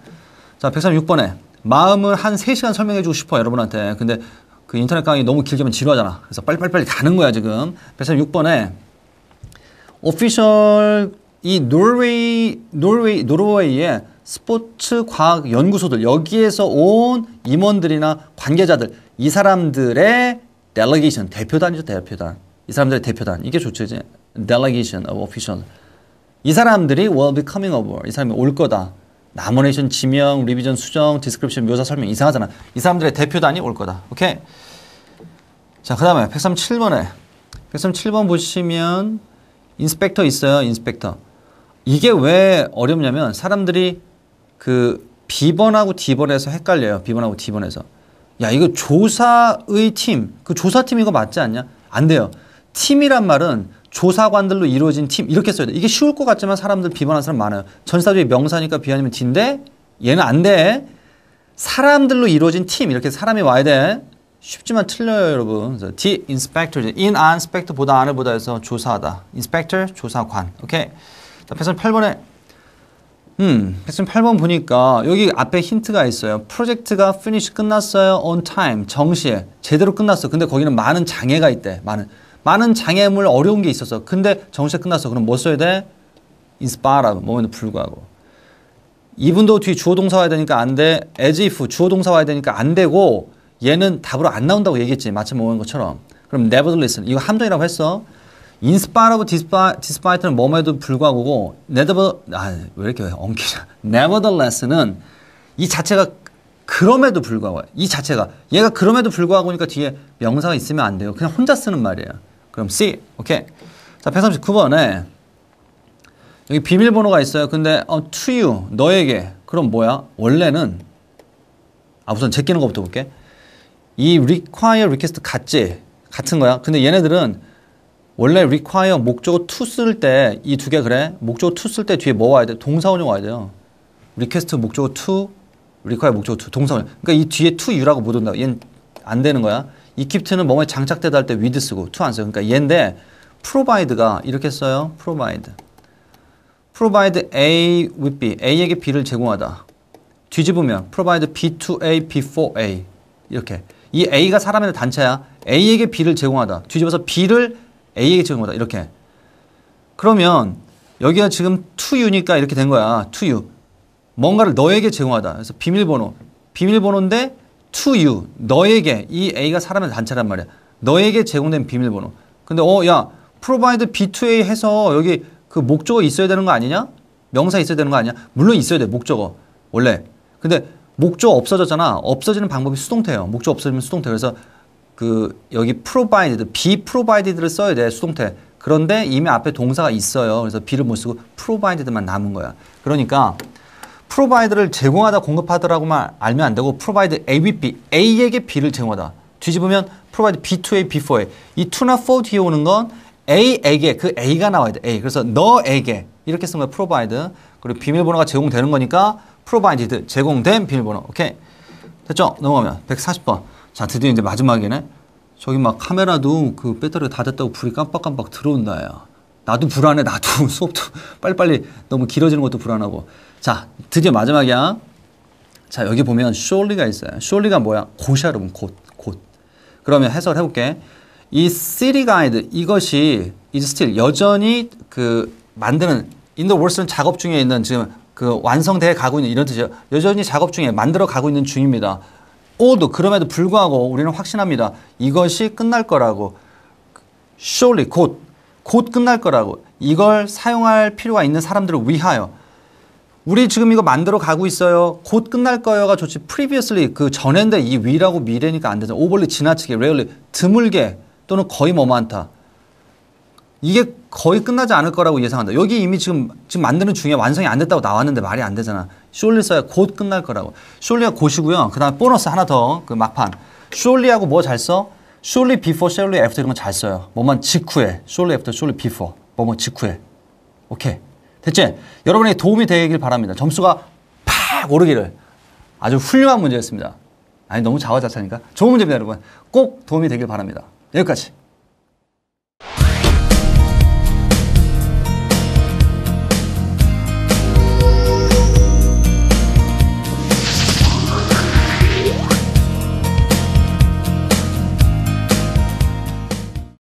자 136번에 마음을 한 3시간 설명해주고 싶어 여러분한테. 근데 그 인터넷 강의 너무 길게 하면 지루하잖아. 그래서 빨리빨리 빨리 가는 거야 지금. 136번에 오피셜 이 노르웨이, 노르웨이, 노르웨이의 스포츠 과학 연구소들 여기에서 온 임원들이나 관계자들 이 사람들의 델레게이션 대표단이죠 대표단 이 사람들의 대표단 이게 좋죠 이제 delegation of official 이 사람들이 will be coming over 이 사람이 올 거다 나모네이션 지명 리비전 수정 디스크립션 묘사 설명 이상하잖아 이 사람들의 대표단이 올 거다 오케이 자그 다음에 137번에 137번 보시면 인스펙터 있어요 인스펙터 이게 왜 어렵냐면 사람들이 그비번하고디번에서 헷갈려요. 비번하고디번에서 야, 이거 조사의 팀, 그 조사팀 이거 맞지 않냐? 안 돼요. 팀이란 말은 조사관들로 이루어진 팀, 이렇게 써야 돼. 이게 쉬울 것 같지만 사람들 비번하는 사람 많아요. 전사주의 명사니까 비 아니면 딘데 얘는 안 돼. 사람들로 이루어진 팀, 이렇게 사람이 와야 돼. 쉽지만 틀려요, 여러분. 그래서 D, inspector, i 보다 안에보다 해서 조사하다. 인스펙터, 조사관. 오케이? 자, 패션 8번에 음, 패션 8번 보니까 여기 앞에 힌트가 있어요. 프로젝트가 finish 끝났어요. on time. 정시에. 제대로 끝났어. 근데 거기는 많은 장애가 있대. 많은 많은 장애물 어려운 게 있었어. 근데 정시에 끝났어. 그럼 뭐 써야 돼? inspire 뭐에도 불구하고. 이분도 뒤 주어 동사 와야 되니까 안 돼. as if 주어 동사 와야 되니까 안 되고 얘는 답으로 안 나온다고 얘기했지. 마침 모은 것처럼. 그럼 nevertheless 이거 함정이라고 했어. 인스파이러 오브 디스파이트는 뭐뭐에도 불구하고 네더버 아왜 이렇게 엉키냐 네버더레스는 이 자체가 그럼에도 불구하고 이 자체가 얘가 그럼에도 불구하고니까 뒤에 명사가 있으면 안 돼요 그냥 혼자 쓰는 말이에요 그럼 C 오케이 자 139번에 여기 비밀번호가 있어요 근데 어, to you 너에게 그럼 뭐야 원래는 아 우선 제끼는 것부터 볼게 이 require request 같지 같은 거야 근데 얘네들은 원래 require 목적어 to 쓸 때 이 두 개 그래 목적어 to 쓸 때 뒤에 뭐 와야 돼 동사원형 와야 돼요 request 목적어 to require 목적어 to 동사원형 그러니까 이 뒤에 to you라고 못 온다 얘는 안 되는 거야 이킵트는 뭐뭐에 장착되다 할 때 with 쓰고 to 안 써요 그러니까 얘인데 provide가 이렇게 써요 provide provide A with B A에게 B를 제공하다 뒤집으면 provide B to A, B for A 이렇게 이 A가 사람의 단체야 A에게 B를 제공하다 뒤집어서 B를 A에게 적용 거다. 이렇게. 그러면 여기가 지금 투유니까 이렇게 된 거야. 투유. 뭔가를 너에게 제공하다. 그래서 비밀번호. 비밀번호인데 투유. 너에게. 이 A가 사람의 단체란 말이야. 너에게 제공된 비밀번호. 근데 어, 야, 프로바이드 B2A 해서 여기 그 목적어 있어야 되는 거 아니냐? 명사 있어야 되는 거 아니냐? 물론 있어야 돼. 목적어. 원래. 근데 목적어 없어졌잖아. 없어지는 방법이 수동태예요. 목적어 없어지면 수동태. 그래서 그 여기 프로바이디드 비프로바이디드를 써야 돼 수동태. 그런데 이미 앞에 동사가 있어요. 그래서 비를못 쓰고 프로바이디드만 남은 거야. 그러니까 프로바이드를 제공하다 공급하더라고만 알면 안 되고 프로바이드 d e A w i t A에게 B를 제공하다. 뒤집으면 프로바이드 d e B to A, B f A. 이 t 나 f 뒤에 오는 건 A에게 그 A가 나와야 돼. A. 그래서 너에게 이렇게 쓴 거야. 프로바이드 그리고 비밀번호가 제공되는 거니까 프로바이 i d 제공된 비밀번호. 오케이. 됐죠? 넘어가면 140번. 자, 드디어 이제 마지막이네 저기 막 카메라도 그 배터리가 다 됐다고 불이 깜빡깜빡 들어온다, 야. 나도 불안해, 나도 수업도 빨리빨리 너무 길어지는 것도 불안하고. 자, 드디어 마지막이야. 자, 여기 보면 숄리가 있어요. 숄리가 뭐야? 곧이야, 여러분. 곧, 곧. 그러면 해설 해볼게. 이 city guide, 이것이 is still 여전히 그 만드는 인더 월스는 작업 중에 있는 지금 그 완성돼 가고 있는 이런 뜻이에요. 여전히 작업 중에 만들어 가고 있는 중입니다. 오도 그럼에도 불구하고 우리는 확신합니다. 이것이 끝날 거라고. surely 곧, 곧 끝날 거라고. 이걸 사용할 필요가 있는 사람들을 위하여. 우리 지금 이거 만들어 가고 있어요. 곧 끝날 거여가 좋지. previously 그 전인데 이 위라고 미래니까 안 되죠. 오버리 지나치게, rarely 드물게 또는 거의 머무다 이게 거의 끝나지 않을 거라고 예상한다. 여기 이미 지금 지금 만드는 중에 완성이 안 됐다고 나왔는데 말이 안 되잖아. 쇼리서야곧 끝날 거라고. 쇼리가 곧이고요. 그다음 보너스 하나 더그 막판. 쇼리하고뭐 잘 써? 쇼리 비포, f o 리 애프터 이런 거 잘 써요. 뭐만 직후에. 쇼리 애프터, 쇼리 비포, f o 뭐뭐 직후에. 오케이. 대체 여러분에게 도움이 되길 바랍니다. 점수가 팍 오르기를. 아주 훌륭한 문제였습니다. 아니 너무 자화자찬인가? 좋은 문제입니다, 여러분. 꼭 도움이 되길 바랍니다. 여기까지.